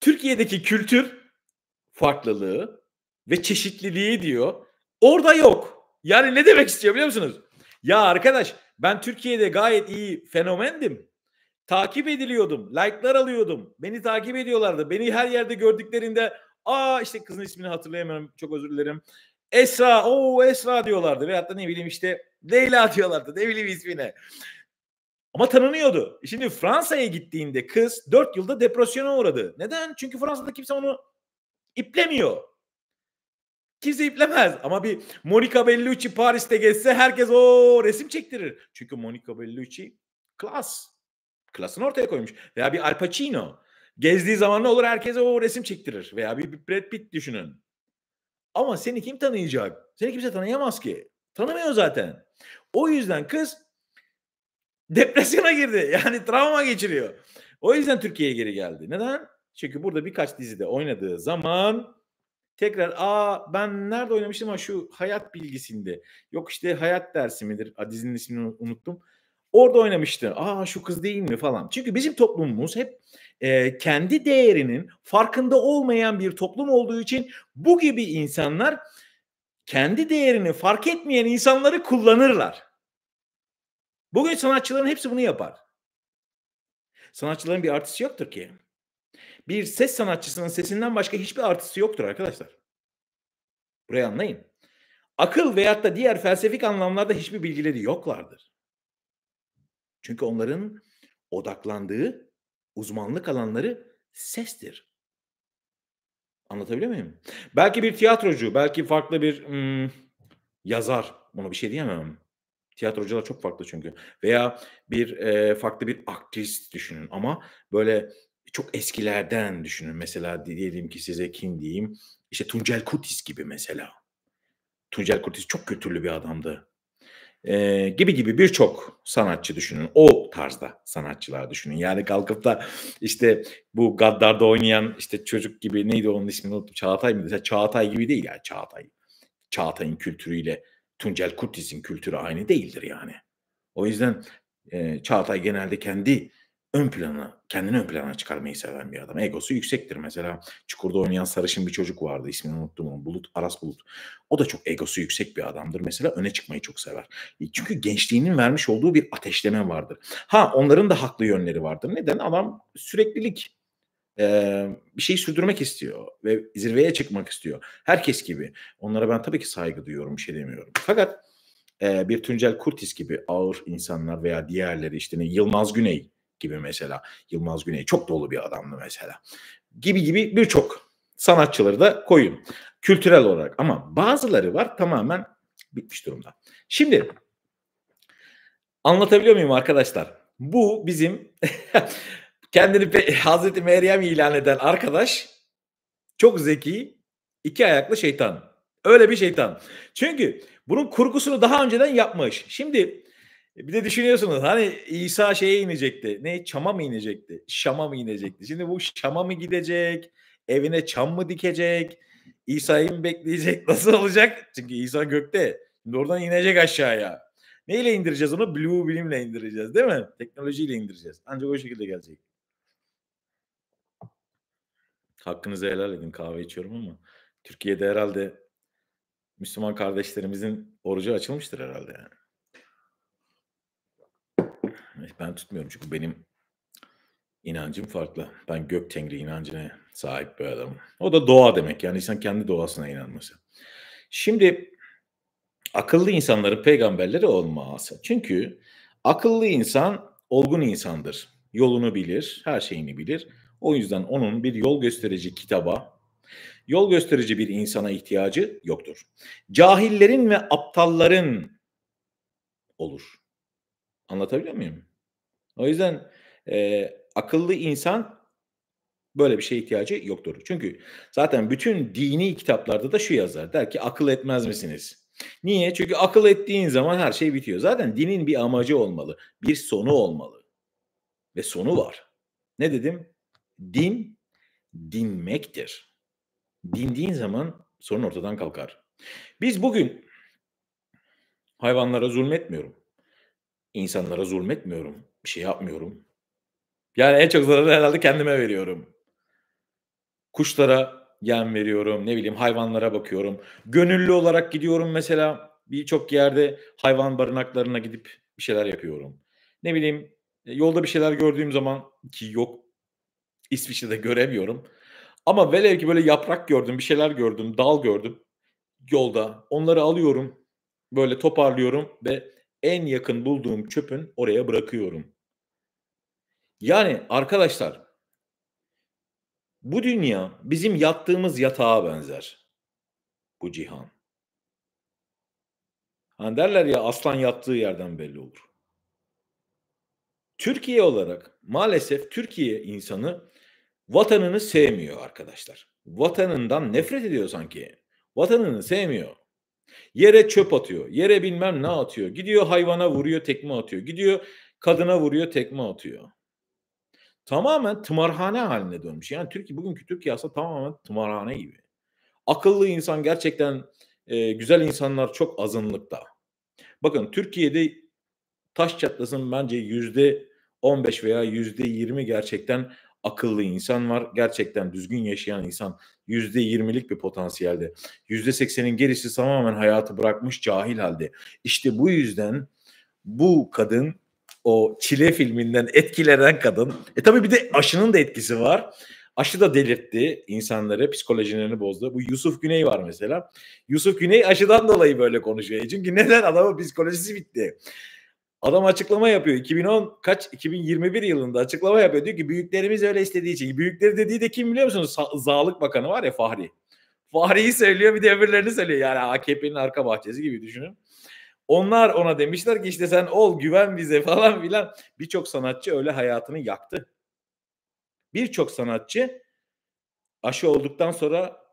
S1: Türkiye'deki kültür farklılığı ve çeşitliliği diyor. Orada yok. Yani ne demek istiyor biliyor musunuz? Ya arkadaş ben Türkiye'de gayet iyi fenomendim. Takip ediliyordum. Like'lar alıyordum. Beni takip ediyorlardı. Beni her yerde gördüklerinde aa işte kızın ismini hatırlayamıyorum. Çok özür dilerim. Esra, o Esra diyorlardı. Veyahut da ne bileyim işte Leyla diyorlardı. Ne bileyim ismine. Ama tanınıyordu. Şimdi Fransa'ya gittiğinde kız 4 yılda depresyona uğradı. Neden? Çünkü Fransa'da kimse onu iplemiyor. Kimse iplemez ama bir Monica Bellucci Paris'te geçse herkes o resim çektirir. Çünkü Monica Bellucci klas. Klasını ortaya koymuş. Veya bir Al Pacino. Gezdiği zaman ne olur herkese o resim çektirir. Veya bir Brad Pitt düşünün. Ama seni kim tanıyacak? Seni kimse tanıyamaz ki. Tanımıyor zaten. O yüzden kız depresyona girdi. Yani travma geçiriyor. O yüzden Türkiye'ye geri geldi. Neden? Çünkü burada birkaç dizide oynadığı zaman tekrar aa ben nerede oynamıştım ama şu hayat bilgisinde. Yok işte hayat dersi midir? A, dizinin ismini unuttum. Orada oynamıştı. Aa şu kız değil mi falan. Çünkü bizim toplumumuz hep e, kendi değerinin farkında olmayan bir toplum olduğu için bu gibi insanlar kendi değerini fark etmeyen insanları kullanırlar. Bugün sanatçıların hepsi bunu yapar. Sanatçıların bir artısı yoktur ki bir ses sanatçısının sesinden başka hiçbir artısı yoktur arkadaşlar. Burayı anlayın. Akıl veyahut da diğer felsefik anlamlarda hiçbir bilgileri yoklardır. Çünkü onların odaklandığı uzmanlık alanları sestir. Anlatabiliyor muyum? Belki bir tiyatrocu, belki farklı bir hmm, yazar. Buna bir şey diyemem. Tiyatrocular çok farklı çünkü. Veya bir e, farklı bir aktris düşünün ama böyle çok eskilerden düşünün. Mesela diyelim ki size kim diyeyim? İşte Tuncel Kurtis gibi mesela. Tuncel Kurtis çok kötülü bir adamdı. Ee, gibi gibi birçok sanatçı düşünün. O tarzda sanatçılar düşünün. Yani kalkıp da işte bu gaddarda oynayan işte çocuk gibi neydi onun ismini unuttum. Çağatay mıydı? Mesela Çağatay gibi değil yani Çağatay. Çağatay'ın kültürüyle Tuncel Kurtis'in kültürü aynı değildir yani. O yüzden e, Çağatay genelde kendi ön plana, kendini ön plana çıkarmayı seven bir adam. Egosu yüksektir. Mesela Çukur'da oynayan sarışın bir çocuk vardı. İsmini unuttum onu. Bulut, Aras Bulut. O da çok egosu yüksek bir adamdır. Mesela öne çıkmayı çok sever. E, çünkü gençliğinin vermiş olduğu bir ateşleme vardır. Ha onların da haklı yönleri vardır. Neden? Adam süreklilik e, bir şey sürdürmek istiyor ve zirveye çıkmak istiyor. Herkes gibi. Onlara ben tabii ki saygı duyuyorum, bir şey demiyorum. Fakat e, bir Tüncel Kurtis gibi ağır insanlar veya diğerleri işte ne, Yılmaz Güney gibi mesela. Yılmaz Güney çok dolu bir adamdı mesela. Gibi gibi birçok sanatçıları da koyun. Kültürel olarak ama bazıları var tamamen bitmiş durumda. Şimdi anlatabiliyor muyum arkadaşlar? Bu bizim kendini Hazreti Meryem ilan eden arkadaş çok zeki iki ayaklı şeytan. Öyle bir şeytan. Çünkü bunun kurgusunu daha önceden yapmış. Şimdi e, bir de düşünüyorsunuz hani İsa şeye inecekti. Ne? Çama mı inecekti? Şam'a mı inecekti? Şimdi bu Şam'a mı gidecek? Evine çam mı dikecek? İsa'yı mı bekleyecek? Nasıl olacak? Çünkü İsa gökte. Şimdi oradan inecek aşağıya. Neyle indireceğiz onu? Blue bilimle indireceğiz değil mi? Teknolojiyle indireceğiz. Ancak o şekilde gelecek. Hakkınızı helal edin. Kahve içiyorum ama Türkiye'de herhalde Müslüman kardeşlerimizin orucu açılmıştır herhalde yani. Eh, ben tutmuyorum çünkü benim inancım farklı. Ben gök tengri inancına sahip bir adamım. O da doğa demek. Yani insan kendi doğasına inanması. Şimdi akıllı insanların peygamberleri olmaz. Çünkü akıllı insan olgun insandır. Yolunu bilir, her şeyini bilir. O yüzden onun bir yol gösterici kitaba, yol gösterici bir insana ihtiyacı yoktur. Cahillerin ve aptalların olur. Anlatabiliyor muyum? O yüzden e, akıllı insan böyle bir şeye ihtiyacı yoktur. Çünkü zaten bütün dini kitaplarda da şu yazar. Der ki akıl etmez misiniz? Niye? Çünkü akıl ettiğin zaman her şey bitiyor. Zaten dinin bir amacı olmalı. Bir sonu olmalı. Ve sonu var. Ne dedim? Din dinmektir. Dindiğin zaman sorun ortadan kalkar. Biz bugün hayvanlara zulmetmiyorum. İnsanlara zulmetmiyorum bir şey yapmıyorum. Yani en çok zararı herhalde kendime veriyorum. Kuşlara yem veriyorum, ne bileyim hayvanlara bakıyorum. Gönüllü olarak gidiyorum mesela birçok yerde hayvan barınaklarına gidip bir şeyler yapıyorum. Ne bileyim e, yolda bir şeyler gördüğüm zaman ki yok İsviçre'de göremiyorum. Ama velev ki böyle yaprak gördüm, bir şeyler gördüm, dal gördüm yolda. Onları alıyorum, böyle toparlıyorum ve en yakın bulduğum çöpün oraya bırakıyorum. Yani arkadaşlar bu dünya bizim yattığımız yatağa benzer. Bu cihan. Hani derler ya aslan yattığı yerden belli olur. Türkiye olarak maalesef Türkiye insanı vatanını sevmiyor arkadaşlar. Vatanından nefret ediyor sanki. Vatanını sevmiyor. Yere çöp atıyor. Yere bilmem ne atıyor. Gidiyor hayvana vuruyor tekme atıyor. Gidiyor kadına vuruyor tekme atıyor. Tamamen tımarhane haline dönmüş. Yani Türkiye bugünkü Türkiye aslında tamamen tımarhane gibi. Akıllı insan gerçekten e, güzel insanlar çok azınlıkta. Bakın Türkiye'de taş çatlasın bence yüzde 15 veya yüzde 20 gerçekten akıllı insan var. Gerçekten düzgün yaşayan insan %20'lik bir potansiyelde. %80'in gerisi tamamen hayatı bırakmış cahil halde. İşte bu yüzden bu kadın o çile filminden etkilenen kadın. E tabii bir de aşının da etkisi var. Aşı da delirtti insanları, psikolojilerini bozdu. Bu Yusuf Güney var mesela. Yusuf Güney aşıdan dolayı böyle konuşuyor. E çünkü neden? Adamın psikolojisi bitti. Adam açıklama yapıyor. 2010 kaç? 2021 yılında açıklama yapıyor. Diyor ki büyüklerimiz öyle istediği için. Büyükleri dediği de kim biliyor musunuz? Sağlık Bakanı var ya Fahri. Fahri'yi söylüyor bir de öbürlerini söylüyor. Yani AKP'nin arka bahçesi gibi düşünün. Onlar ona demişler ki işte sen ol güven bize falan filan. Birçok sanatçı öyle hayatını yaktı. Birçok sanatçı aşı olduktan sonra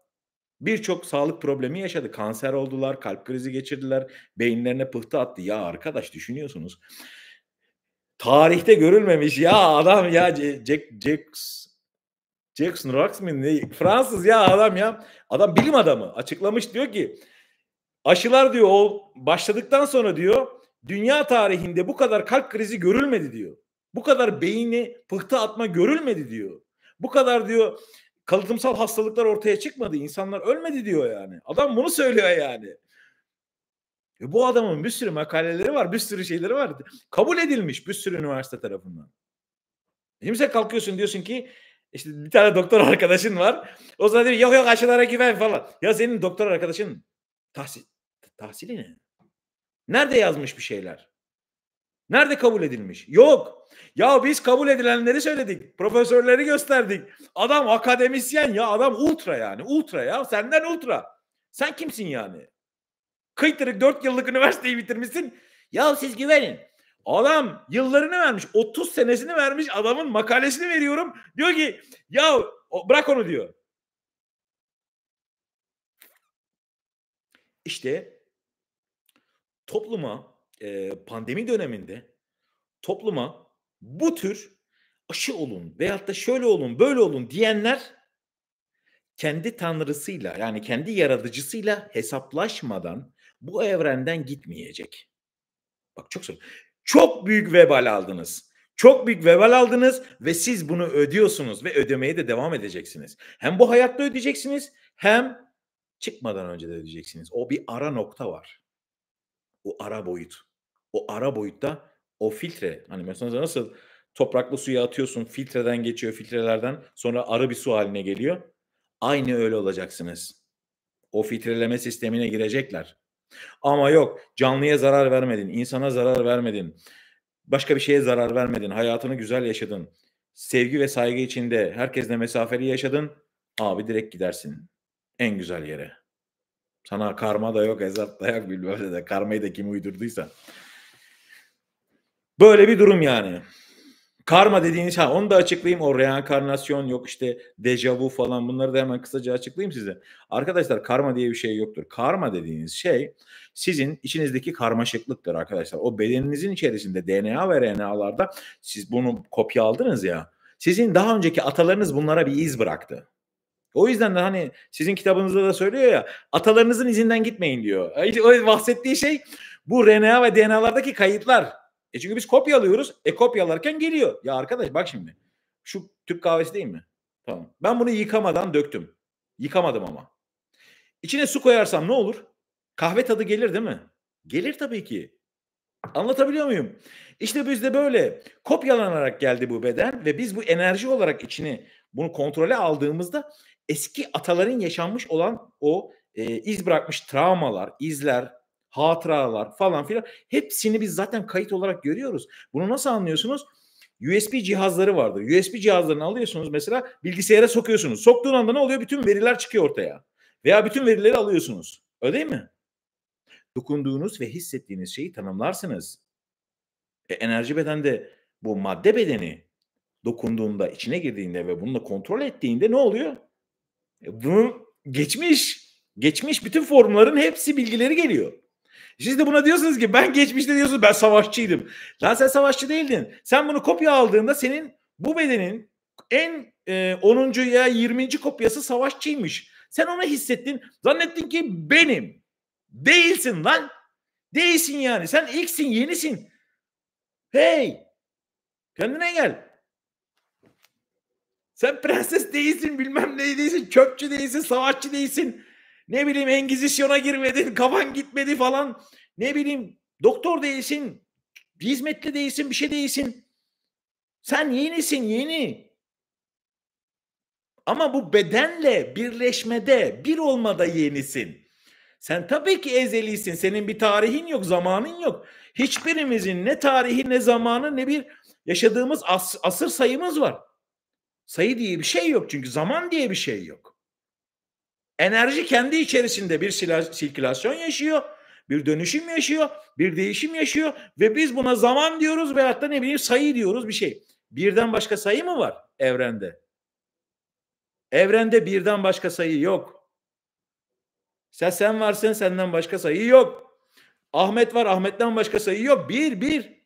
S1: Birçok sağlık problemi yaşadı. Kanser oldular, kalp krizi geçirdiler, beyinlerine pıhtı attı. Ya arkadaş düşünüyorsunuz. Tarihte görülmemiş ya adam ya Jack, Jack, Jackson Roxman ne? Fransız ya adam ya. Adam bilim adamı açıklamış diyor ki aşılar diyor o başladıktan sonra diyor dünya tarihinde bu kadar kalp krizi görülmedi diyor. Bu kadar beyni pıhtı atma görülmedi diyor. Bu kadar diyor kalıtımsal hastalıklar ortaya çıkmadı. İnsanlar ölmedi diyor yani. Adam bunu söylüyor yani. E bu adamın bir sürü makaleleri var, bir sürü şeyleri var. Kabul edilmiş bir sürü üniversite tarafından. Şimdi sen kalkıyorsun diyorsun ki işte bir tane doktor arkadaşın var. O zaman diyor yok yok aşılara güven falan. Ya senin doktor arkadaşın tahsil, tahsili ne? Nerede yazmış bir şeyler? Nerede kabul edilmiş? Yok. Ya biz kabul edilenleri söyledik. Profesörleri gösterdik. Adam akademisyen ya. Adam ultra yani. Ultra ya. Senden ultra. Sen kimsin yani? Kıytırık 4 yıllık üniversiteyi bitirmişsin. Ya siz güvenin. Adam yıllarını vermiş. 30 senesini vermiş. Adamın makalesini veriyorum. Diyor ki ya bırak onu diyor. İşte topluma e, pandemi döneminde topluma bu tür aşı olun veyahut da şöyle olun böyle olun diyenler kendi tanrısıyla yani kendi yaratıcısıyla hesaplaşmadan bu evrenden gitmeyecek. Bak çok sorun. Çok büyük vebal aldınız. Çok büyük vebal aldınız ve siz bunu ödüyorsunuz ve ödemeye de devam edeceksiniz. Hem bu hayatta ödeyeceksiniz hem çıkmadan önce de ödeyeceksiniz. O bir ara nokta var. O ara boyut o ara boyutta o filtre hani mesela nasıl topraklı suyu atıyorsun filtreden geçiyor filtrelerden sonra arı bir su haline geliyor. Aynı öyle olacaksınız. O filtreleme sistemine girecekler. Ama yok canlıya zarar vermedin, insana zarar vermedin, başka bir şeye zarar vermedin, hayatını güzel yaşadın. Sevgi ve saygı içinde herkesle mesafeli yaşadın. Abi direkt gidersin en güzel yere. Sana karma da yok, ezap da yok bilmem ne de. Karmayı da kim uydurduysa. Böyle bir durum yani. Karma dediğiniz ha onu da açıklayayım. O reenkarnasyon yok işte dejavu falan bunları da hemen kısaca açıklayayım size. Arkadaşlar karma diye bir şey yoktur. Karma dediğiniz şey sizin içinizdeki karmaşıklıktır arkadaşlar. O bedeninizin içerisinde DNA ve RNA'larda siz bunu kopya aldınız ya. Sizin daha önceki atalarınız bunlara bir iz bıraktı. O yüzden de hani sizin kitabınızda da söylüyor ya atalarınızın izinden gitmeyin diyor. O bahsettiği şey bu RNA ve DNA'lardaki kayıtlar. E çünkü biz kopya alıyoruz. E kopyalarken geliyor. Ya arkadaş bak şimdi. Şu Türk kahvesi değil mi? Tamam. Ben bunu yıkamadan döktüm. Yıkamadım ama. İçine su koyarsam ne olur? Kahve tadı gelir değil mi? Gelir tabii ki. Anlatabiliyor muyum? İşte bizde böyle kopyalanarak geldi bu beden ve biz bu enerji olarak içini bunu kontrole aldığımızda eski ataların yaşanmış olan o e, iz bırakmış travmalar, izler, hatıralar falan filan hepsini biz zaten kayıt olarak görüyoruz. Bunu nasıl anlıyorsunuz? USB cihazları vardır. USB cihazlarını alıyorsunuz mesela bilgisayara sokuyorsunuz. Soktuğun anda ne oluyor? Bütün veriler çıkıyor ortaya. Veya bütün verileri alıyorsunuz. Öyle değil mi? Dokunduğunuz ve hissettiğiniz şeyi tanımlarsınız. E, enerji bedende bu madde bedeni dokunduğunda, içine girdiğinde ve bunu da kontrol ettiğinde ne oluyor? E, bunun geçmiş, geçmiş bütün formların hepsi bilgileri geliyor. Siz de buna diyorsunuz ki ben geçmişte diyorsunuz ben savaşçıydım. Lan sen savaşçı değildin. Sen bunu kopya aldığında senin bu bedenin en e, 10. ya 20. kopyası savaşçıymış. Sen onu hissettin. Zannettin ki benim. Değilsin lan. Değilsin yani. Sen ilksin, yenisin. Hey! Kendine gel. Sen prenses değilsin, bilmem ne değilsin, çöpçü değilsin, savaşçı değilsin. Ne bileyim Engizisyon'a girmedin, kafan gitmedi falan. Ne bileyim doktor değilsin, hizmetli değilsin, bir şey değilsin. Sen yenisin, yeni. Ama bu bedenle birleşmede, bir olmada yenisin. Sen tabii ki ezelisin. Senin bir tarihin yok, zamanın yok. Hiçbirimizin ne tarihi ne zamanı ne bir yaşadığımız as asır sayımız var. Sayı diye bir şey yok çünkü zaman diye bir şey yok. Enerji kendi içerisinde bir sirkülasyon yaşıyor, bir dönüşüm yaşıyor, bir değişim yaşıyor ve biz buna zaman diyoruz veyahut da ne bileyim sayı diyoruz bir şey. Birden başka sayı mı var evrende? Evrende birden başka sayı yok. Sen sen varsın senden başka sayı yok. Ahmet var Ahmet'ten başka sayı yok. Bir bir.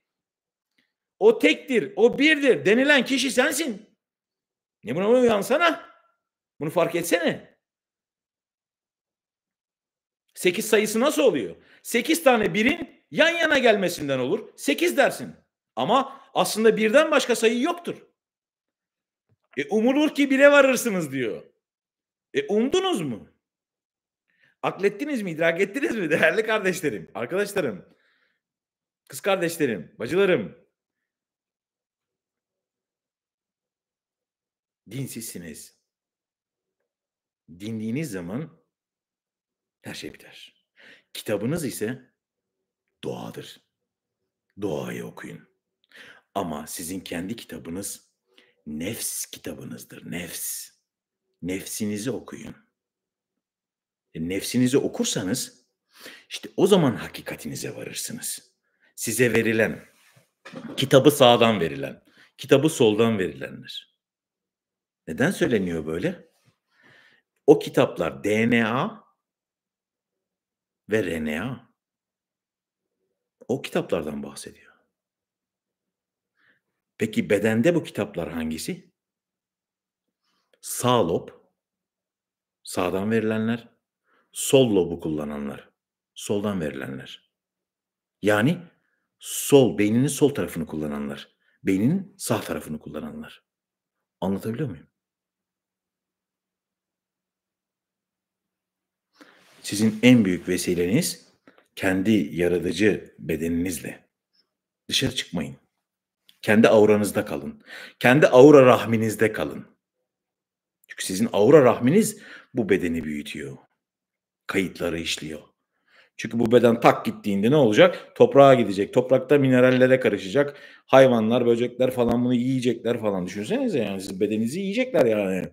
S1: O tektir, o birdir denilen kişi sensin. Ne buna uyansana. Bunu fark etsene. 8 sayısı nasıl oluyor? 8 tane birin yan yana gelmesinden olur. 8 dersin. Ama aslında birden başka sayı yoktur. E umulur ki bire varırsınız diyor. E umdunuz mu? Aklettiniz mi? İdrak ettiniz mi? Değerli kardeşlerim, arkadaşlarım, kız kardeşlerim, bacılarım. Dinsizsiniz. Dindiğiniz zaman her şey biter. Kitabınız ise doğadır. Doğayı okuyun. Ama sizin kendi kitabınız nefs kitabınızdır. Nefs. Nefsinizi okuyun. E, nefsinizi okursanız işte o zaman hakikatinize varırsınız. Size verilen kitabı sağdan verilen, kitabı soldan verilenler. Neden söyleniyor böyle? O kitaplar DNA ve RNA o kitaplardan bahsediyor. Peki bedende bu kitaplar hangisi? Sağ lob, sağdan verilenler, sol lobu kullananlar, soldan verilenler. Yani sol, beyninin sol tarafını kullananlar, beyninin sağ tarafını kullananlar. Anlatabiliyor muyum? sizin en büyük vesileniz kendi yaratıcı bedeninizle. Dışarı çıkmayın. Kendi auranızda kalın. Kendi aura rahminizde kalın. Çünkü sizin aura rahminiz bu bedeni büyütüyor. Kayıtları işliyor. Çünkü bu beden tak gittiğinde ne olacak? Toprağa gidecek. Toprakta minerallere karışacak. Hayvanlar, böcekler falan bunu yiyecekler falan. Düşünsenize yani siz bedeninizi yiyecekler yani.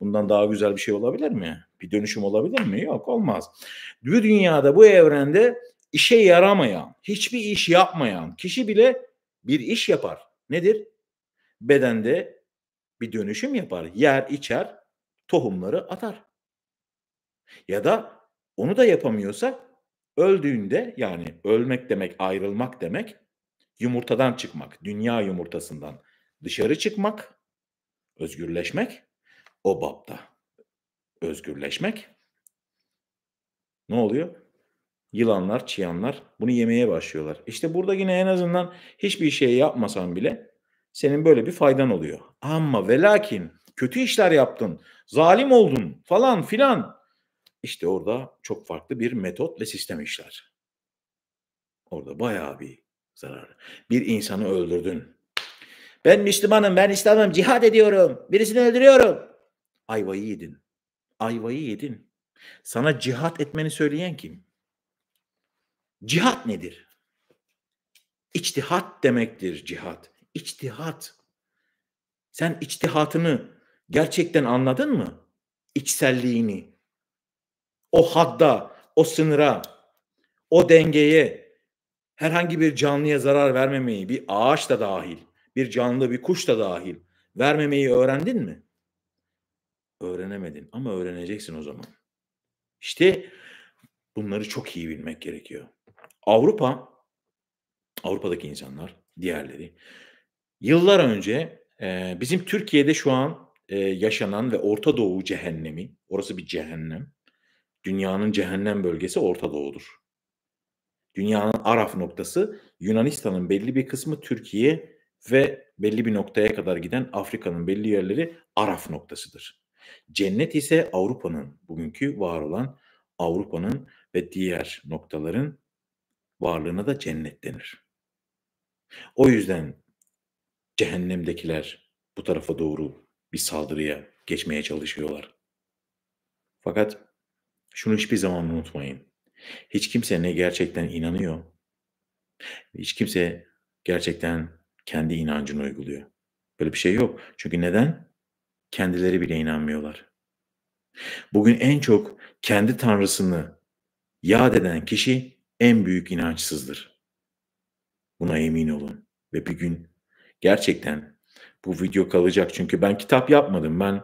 S1: Bundan daha güzel bir şey olabilir mi? Bir dönüşüm olabilir mi? Yok olmaz. Bu dünyada bu evrende işe yaramayan, hiçbir iş yapmayan kişi bile bir iş yapar. Nedir? Bedende bir dönüşüm yapar. Yer, içer, tohumları atar. Ya da onu da yapamıyorsa öldüğünde yani ölmek demek ayrılmak demek yumurtadan çıkmak, dünya yumurtasından dışarı çıkmak, özgürleşmek o babda özgürleşmek ne oluyor? Yılanlar, çıyanlar bunu yemeye başlıyorlar. İşte burada yine en azından hiçbir şey yapmasan bile senin böyle bir faydan oluyor. Ama ve lakin kötü işler yaptın, zalim oldun falan filan. İşte orada çok farklı bir metot ve sistem işler. Orada bayağı bir zarar. Bir insanı öldürdün. Ben Müslümanım, ben İslam'ım, cihad ediyorum, birisini öldürüyorum. Ayvayı yedin. Ayvayı yedin. Sana cihat etmeni söyleyen kim? Cihat nedir? İçtihat demektir cihat. İçtihat. Sen içtihatını gerçekten anladın mı? İçselliğini. O hadda, o sınıra, o dengeye herhangi bir canlıya zarar vermemeyi, bir ağaç da dahil, bir canlı, bir kuş da dahil vermemeyi öğrendin mi? öğrenemedin ama öğreneceksin o zaman. İşte bunları çok iyi bilmek gerekiyor. Avrupa, Avrupa'daki insanlar, diğerleri yıllar önce e, bizim Türkiye'de şu an e, yaşanan ve Orta Doğu cehennemi, orası bir cehennem. Dünyanın cehennem bölgesi Orta Doğu'dur. Dünyanın Araf noktası Yunanistan'ın belli bir kısmı Türkiye ve belli bir noktaya kadar giden Afrika'nın belli yerleri Araf noktasıdır. Cennet ise Avrupa'nın, bugünkü var olan Avrupa'nın ve diğer noktaların varlığına da cennet denir. O yüzden cehennemdekiler bu tarafa doğru bir saldırıya geçmeye çalışıyorlar. Fakat şunu hiçbir zaman unutmayın. Hiç kimse ne gerçekten inanıyor, hiç kimse gerçekten kendi inancını uyguluyor. Böyle bir şey yok. Çünkü neden? kendileri bile inanmıyorlar. Bugün en çok kendi tanrısını yad eden kişi en büyük inançsızdır. Buna emin olun ve bir gün gerçekten bu video kalacak çünkü ben kitap yapmadım. Ben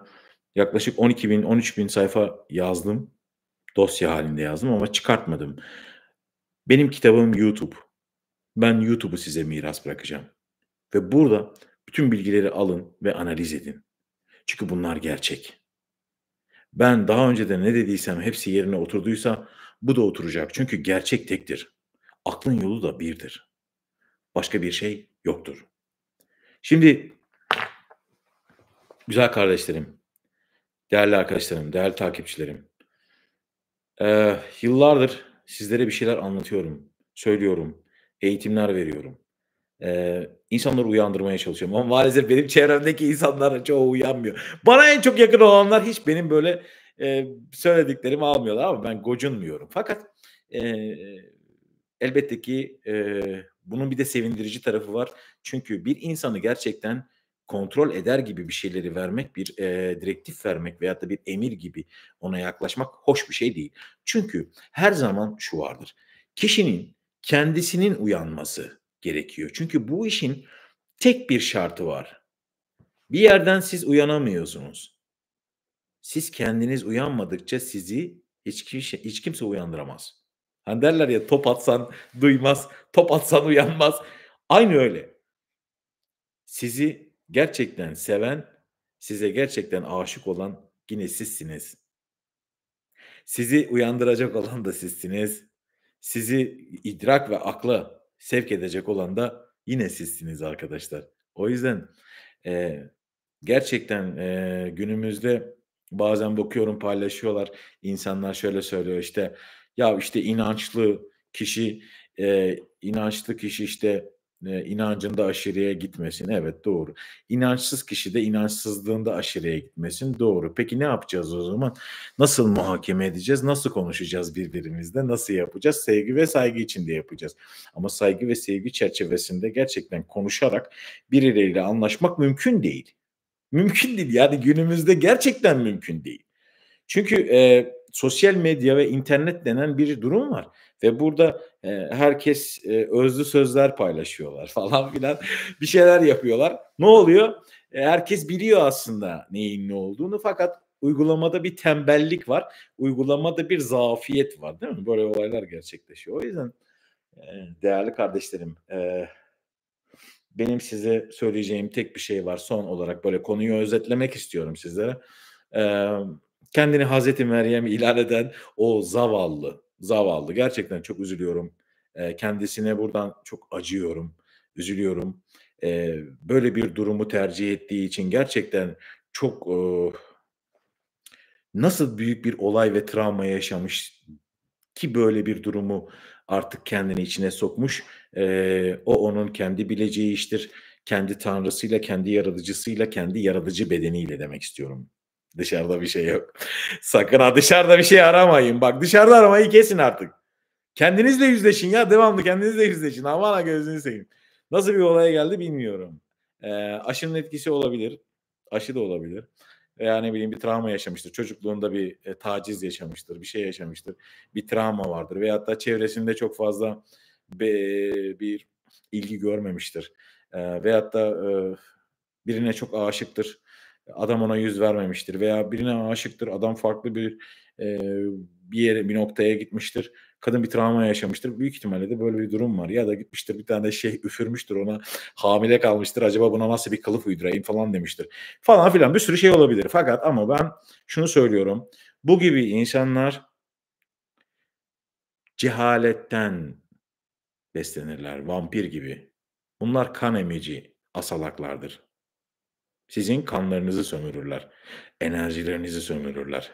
S1: yaklaşık 12 bin 13 bin sayfa yazdım. Dosya halinde yazdım ama çıkartmadım. Benim kitabım YouTube. Ben YouTube'u size miras bırakacağım. Ve burada bütün bilgileri alın ve analiz edin. Çünkü bunlar gerçek. Ben daha önce de ne dediysem hepsi yerine oturduysa bu da oturacak. Çünkü gerçek tektir. Aklın yolu da birdir. Başka bir şey yoktur. Şimdi güzel kardeşlerim, değerli arkadaşlarım, değerli takipçilerim. Ee, yıllardır sizlere bir şeyler anlatıyorum, söylüyorum, eğitimler veriyorum e, insanları uyandırmaya çalışıyorum. Ama maalesef benim çevremdeki insanlar çoğu uyanmıyor. Bana en çok yakın olanlar hiç benim böyle e, söylediklerimi almıyorlar ama ben gocunmuyorum. Fakat e, elbette ki e, bunun bir de sevindirici tarafı var. Çünkü bir insanı gerçekten kontrol eder gibi bir şeyleri vermek, bir e, direktif vermek veyahut da bir emir gibi ona yaklaşmak hoş bir şey değil. Çünkü her zaman şu vardır. Kişinin kendisinin uyanması gerekiyor. Çünkü bu işin tek bir şartı var. Bir yerden siz uyanamıyorsunuz. Siz kendiniz uyanmadıkça sizi hiç kimse, şey, hiç kimse uyandıramaz. Hani derler ya top atsan duymaz, top atsan uyanmaz. Aynı öyle. Sizi gerçekten seven, size gerçekten aşık olan yine sizsiniz. Sizi uyandıracak olan da sizsiniz. Sizi idrak ve akla sevk edecek olan da yine sizsiniz arkadaşlar. O yüzden e, gerçekten e, günümüzde bazen bakıyorum paylaşıyorlar insanlar şöyle söylüyor işte ya işte inançlı kişi e, inançlı kişi işte e, inancında aşırıya gitmesin. Evet doğru. İnançsız kişi de inançsızlığında aşırıya gitmesin. Doğru. Peki ne yapacağız o zaman? Nasıl muhakeme edeceğiz? Nasıl konuşacağız birbirimizle? Nasıl yapacağız? Sevgi ve saygı içinde yapacağız. Ama saygı ve sevgi çerçevesinde gerçekten konuşarak birileriyle anlaşmak mümkün değil. Mümkün değil. Yani günümüzde gerçekten mümkün değil. Çünkü e, sosyal medya ve internet denen bir durum var. Ve burada e, herkes e, özlü sözler paylaşıyorlar falan filan bir şeyler yapıyorlar. Ne oluyor? E, herkes biliyor aslında neyin ne olduğunu fakat uygulamada bir tembellik var. Uygulamada bir zafiyet var değil mi? Böyle olaylar gerçekleşiyor. O yüzden e, değerli kardeşlerim e, benim size söyleyeceğim tek bir şey var. Son olarak böyle konuyu özetlemek istiyorum sizlere. Ee, kendini Hazreti Meryem ilan eden o zavallı, zavallı. Gerçekten çok üzülüyorum. kendisine buradan çok acıyorum, üzülüyorum. böyle bir durumu tercih ettiği için gerçekten çok nasıl büyük bir olay ve travma yaşamış ki böyle bir durumu artık kendini içine sokmuş. o onun kendi bileceği iştir. Kendi tanrısıyla, kendi yaratıcısıyla, kendi yaratıcı bedeniyle demek istiyorum. Dışarıda bir şey yok. Sakın ha dışarıda bir şey aramayın. Bak dışarıda aramayı kesin artık. Kendinizle yüzleşin ya devamlı kendinizle yüzleşin. Aman ha gözünü seveyim. Nasıl bir olaya geldi bilmiyorum. E, aşının etkisi olabilir. Aşı da olabilir. Veya ne bileyim bir travma yaşamıştır. Çocukluğunda bir e, taciz yaşamıştır. Bir şey yaşamıştır. Bir travma vardır. Veyahut da çevresinde çok fazla be, bir ilgi görmemiştir. E, veyahut da e, birine çok aşıktır adam ona yüz vermemiştir veya birine aşıktır adam farklı bir e, bir yere bir noktaya gitmiştir kadın bir travma yaşamıştır büyük ihtimalle de böyle bir durum var ya da gitmiştir bir tane şey üfürmüştür ona hamile kalmıştır acaba buna nasıl bir kılıf uydurayım falan demiştir falan filan bir sürü şey olabilir fakat ama ben şunu söylüyorum bu gibi insanlar cehaletten beslenirler vampir gibi bunlar kan emici asalaklardır sizin kanlarınızı sömürürler. Enerjilerinizi sömürürler.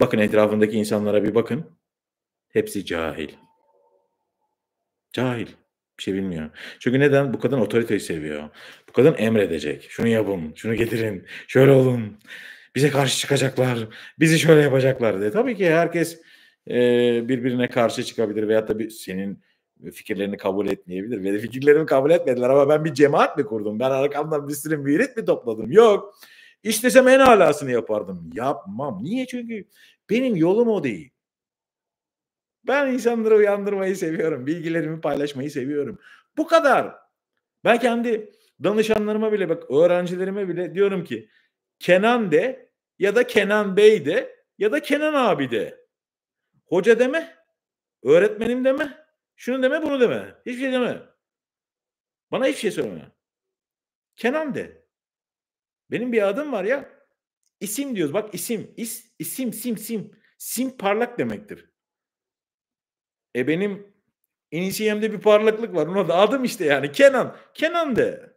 S1: Bakın etrafındaki insanlara bir bakın. Hepsi cahil. Cahil. Bir şey bilmiyor. Çünkü neden? Bu kadın otoriteyi seviyor. Bu kadın emredecek. Şunu yapın, şunu getirin, şöyle olun. Bize karşı çıkacaklar, bizi şöyle yapacaklar diye. Tabii ki herkes e, birbirine karşı çıkabilir veyahut da bir, senin fikirlerini kabul etmeyebilir. Ve fikirlerimi kabul etmediler ama ben bir cemaat mi kurdum? Ben arkamdan bir sürü mürit mi topladım? Yok. İstesem en alasını yapardım. Yapmam. Niye? Çünkü benim yolum o değil. Ben insanları uyandırmayı seviyorum. Bilgilerimi paylaşmayı seviyorum. Bu kadar. Ben kendi danışanlarıma bile bak öğrencilerime bile diyorum ki Kenan de ya da Kenan Bey de ya da Kenan abi de. Hoca deme. Öğretmenim deme. Şunu deme bunu deme. Hiçbir şey deme. Bana hiçbir şey söyleme. Kenan de. Benim bir adım var ya. İsim diyoruz. Bak isim. Is, isim sim sim. Sim parlak demektir. E benim inisiyemde bir parlaklık var. Ona da adım işte yani. Kenan. Kenan de.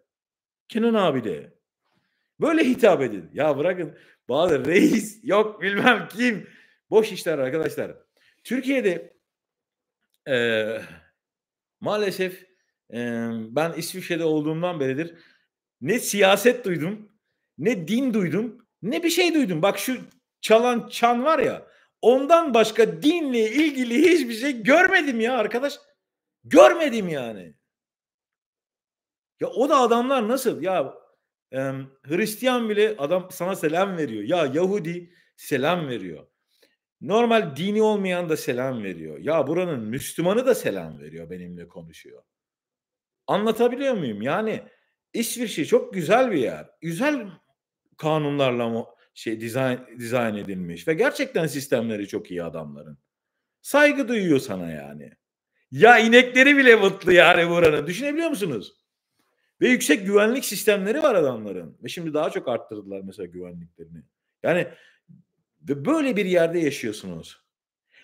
S1: Kenan abi de. Böyle hitap edin. Ya bırakın bazı reis yok bilmem kim. Boş işler arkadaşlar. Türkiye'de Eee, maalesef, eee, ben İsviçre'de olduğumdan beridir ne siyaset duydum, ne din duydum, ne bir şey duydum. Bak şu çalan çan var ya, ondan başka dinle ilgili hiçbir şey görmedim ya arkadaş. Görmedim yani. Ya o da adamlar nasıl? Ya e, Hristiyan bile adam sana selam veriyor. Ya Yahudi selam veriyor. Normal dini olmayan da selam veriyor. Ya buranın Müslümanı da selam veriyor benimle konuşuyor. Anlatabiliyor muyum? Yani İsviçre çok güzel bir yer. Güzel kanunlarla şey dizayn, dizayn edilmiş ve gerçekten sistemleri çok iyi adamların. Saygı duyuyor sana yani. Ya inekleri bile mutlu yani buranın. Düşünebiliyor musunuz? Ve yüksek güvenlik sistemleri var adamların. Ve şimdi daha çok arttırdılar mesela güvenliklerini. Yani ve böyle bir yerde yaşıyorsunuz.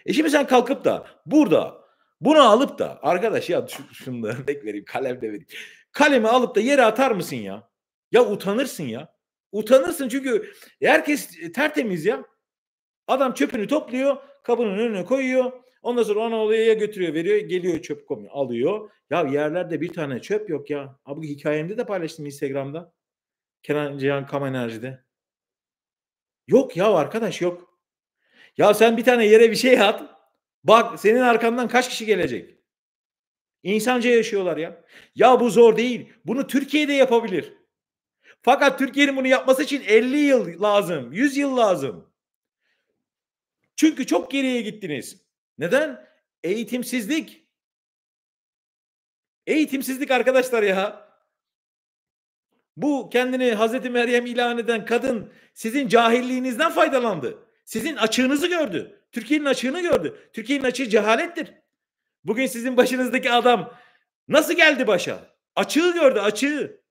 S1: E şimdi sen kalkıp da burada bunu alıp da arkadaş ya şu, şunu da örnek vereyim kalem de vereyim. Kalemi alıp da yere atar mısın ya? Ya utanırsın ya. Utanırsın çünkü herkes e, tertemiz ya. Adam çöpünü topluyor, kabının önüne koyuyor. Ondan sonra ona olaya götürüyor, veriyor, geliyor çöp koyuyor, alıyor. Ya yerlerde bir tane çöp yok ya. Abi hikayemde de paylaştım Instagram'da. Kenan Cihan Kam Enerji'de. Yok ya arkadaş yok. Ya sen bir tane yere bir şey at. Bak senin arkandan kaç kişi gelecek? İnsanca yaşıyorlar ya. Ya bu zor değil. Bunu Türkiye'de yapabilir. Fakat Türkiye'nin bunu yapması için 50 yıl lazım, 100 yıl lazım. Çünkü çok geriye gittiniz. Neden? Eğitimsizlik. Eğitimsizlik arkadaşlar ya. Bu kendini Hazreti Meryem ilan eden kadın sizin cahilliğinizden faydalandı. Sizin açığınızı gördü. Türkiye'nin açığını gördü. Türkiye'nin açığı cehalettir. Bugün sizin başınızdaki adam nasıl geldi başa? Açığı gördü, açığı.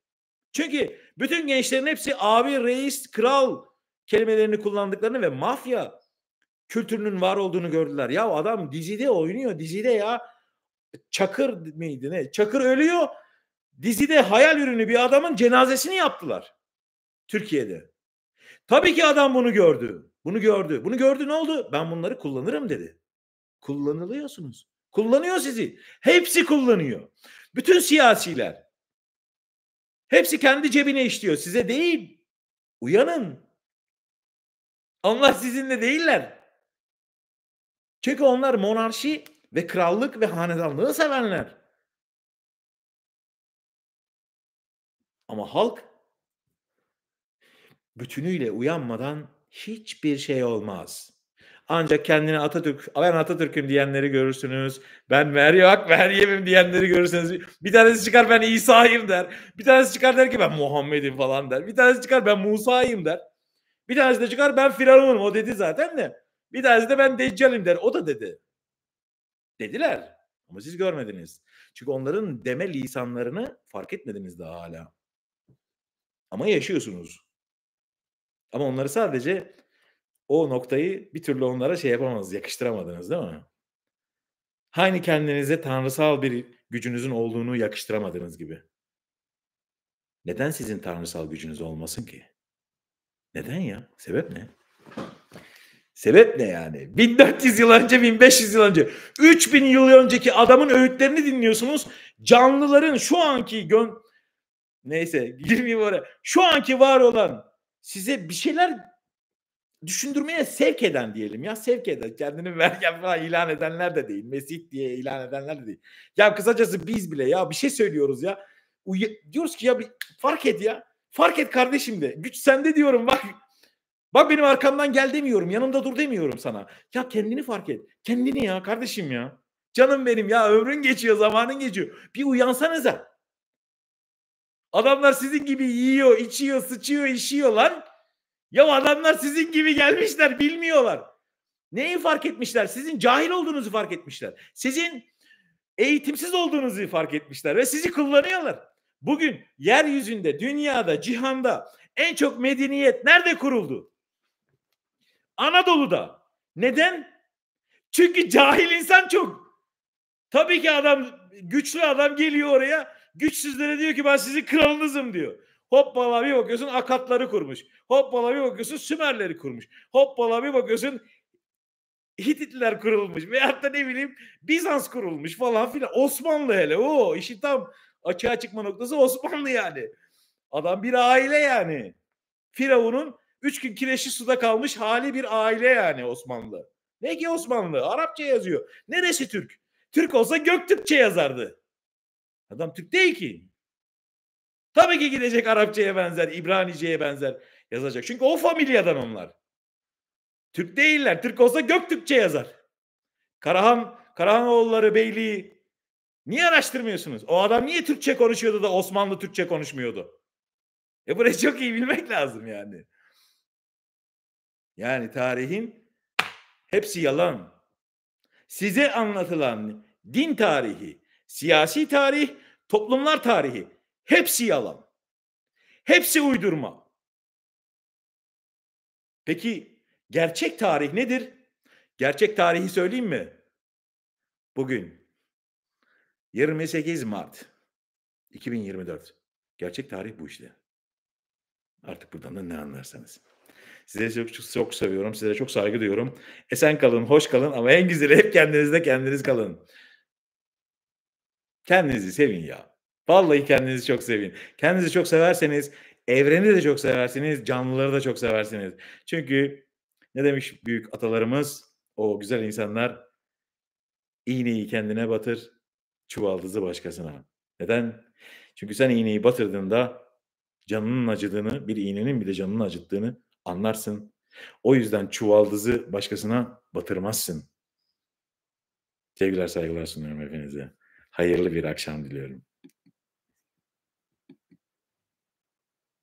S1: Çünkü bütün gençlerin hepsi abi, reis, kral kelimelerini kullandıklarını ve mafya kültürünün var olduğunu gördüler. Ya adam dizide oynuyor, dizide ya. Çakır mıydı ne? Çakır ölüyor. Dizide hayal ürünü bir adamın cenazesini yaptılar. Türkiye'de. Tabii ki adam bunu gördü. Bunu gördü. Bunu gördü ne oldu? Ben bunları kullanırım dedi. Kullanılıyorsunuz. Kullanıyor sizi. Hepsi kullanıyor. Bütün siyasiler. Hepsi kendi cebine işliyor. Size değil. Uyanın. Onlar sizinle değiller. Çünkü onlar monarşi ve krallık ve hanedanlığı sevenler. Ama halk bütünüyle uyanmadan hiçbir şey olmaz. Ancak kendini Atatürk, ben Atatürk'üm diyenleri görürsünüz. Ben Meryem Meryem'im diyenleri görürsünüz. Bir tanesi çıkar ben İsa'yım der. Bir tanesi çıkar der ki ben Muhammed'im falan der. Bir tanesi çıkar ben Musa'yım der. Bir tanesi de çıkar ben Firavun'um o dedi zaten de. Bir tanesi de ben Deccal'im der. O da dedi. Dediler. Ama siz görmediniz. Çünkü onların deme lisanlarını fark etmediniz daha hala. Ama yaşıyorsunuz. Ama onları sadece o noktayı bir türlü onlara şey yapamadınız, yakıştıramadınız değil mi? Hani kendinize tanrısal bir gücünüzün olduğunu yakıştıramadınız gibi. Neden sizin tanrısal gücünüz olmasın ki? Neden ya? Sebep ne? Sebep ne yani? 1400 yıl önce, 1500 yıl önce, 3000 yıl önceki adamın öğütlerini dinliyorsunuz. Canlıların şu anki gön Neyse girmeyeyim oraya. Şu anki var olan size bir şeyler düşündürmeye sevk eden diyelim ya sevk eden kendini vergen falan ilan edenler de değil Mesih diye ilan edenler de değil. Ya kısacası biz bile ya bir şey söylüyoruz ya Uy- diyoruz ki ya bir fark et ya fark et kardeşim de güç sende diyorum bak bak benim arkamdan gel demiyorum yanımda dur demiyorum sana ya kendini fark et kendini ya kardeşim ya canım benim ya ömrün geçiyor zamanın geçiyor bir uyansanıza Adamlar sizin gibi yiyor, içiyor, sıçıyor, işiyor lan. Ya adamlar sizin gibi gelmişler bilmiyorlar. Neyi fark etmişler? Sizin cahil olduğunuzu fark etmişler. Sizin eğitimsiz olduğunuzu fark etmişler ve sizi kullanıyorlar. Bugün yeryüzünde, dünyada, cihanda en çok medeniyet nerede kuruldu? Anadolu'da. Neden? Çünkü cahil insan çok. Tabii ki adam güçlü adam geliyor oraya Güçsüzlere diyor ki ben sizin kralınızım diyor. Hoppala bir bakıyorsun Akatları kurmuş. Hoppala bir bakıyorsun Sümerleri kurmuş. Hoppala bir bakıyorsun Hititler kurulmuş veyahut da ne bileyim Bizans kurulmuş falan filan. Osmanlı hele o işi tam açığa çıkma noktası Osmanlı yani. Adam bir aile yani. Firavun'un üç gün kireçli suda kalmış hali bir aile yani Osmanlı. Ne ki Osmanlı? Arapça yazıyor. Neresi Türk? Türk olsa Göktürkçe yazardı. Adam Türk değil ki. Tabii ki gidecek Arapçaya benzer, İbranice'ye benzer yazacak. Çünkü o familyadan onlar. Türk değiller. Türk olsa Göktürkçe yazar. Karahan, Karahanoğulları Beyliği niye araştırmıyorsunuz? O adam niye Türkçe konuşuyordu da Osmanlı Türkçe konuşmuyordu? E burayı çok iyi bilmek lazım yani. Yani tarihin hepsi yalan. Size anlatılan din tarihi, siyasi tarih, toplumlar tarihi hepsi yalan. Hepsi uydurma. Peki gerçek tarih nedir? Gerçek tarihi söyleyeyim mi? Bugün 28 Mart 2024. Gerçek tarih bu işte. Artık buradan da ne anlarsanız. Size çok, çok seviyorum. Size çok saygı duyuyorum. Esen kalın, hoş kalın ama en güzeli hep kendinizde kendiniz kalın. Kendinizi sevin ya. Vallahi kendinizi çok sevin. Kendinizi çok severseniz evreni de çok seversiniz, canlıları da çok seversiniz. Çünkü ne demiş büyük atalarımız, o güzel insanlar iğneyi kendine batır, çuvaldızı başkasına. Neden? Çünkü sen iğneyi batırdığında canının acıdığını, bir iğnenin bile canının acıttığını anlarsın. O yüzden çuvaldızı başkasına batırmazsın. Sevgiler saygılar sunuyorum hepinize hayırlı bir akşam diliyorum.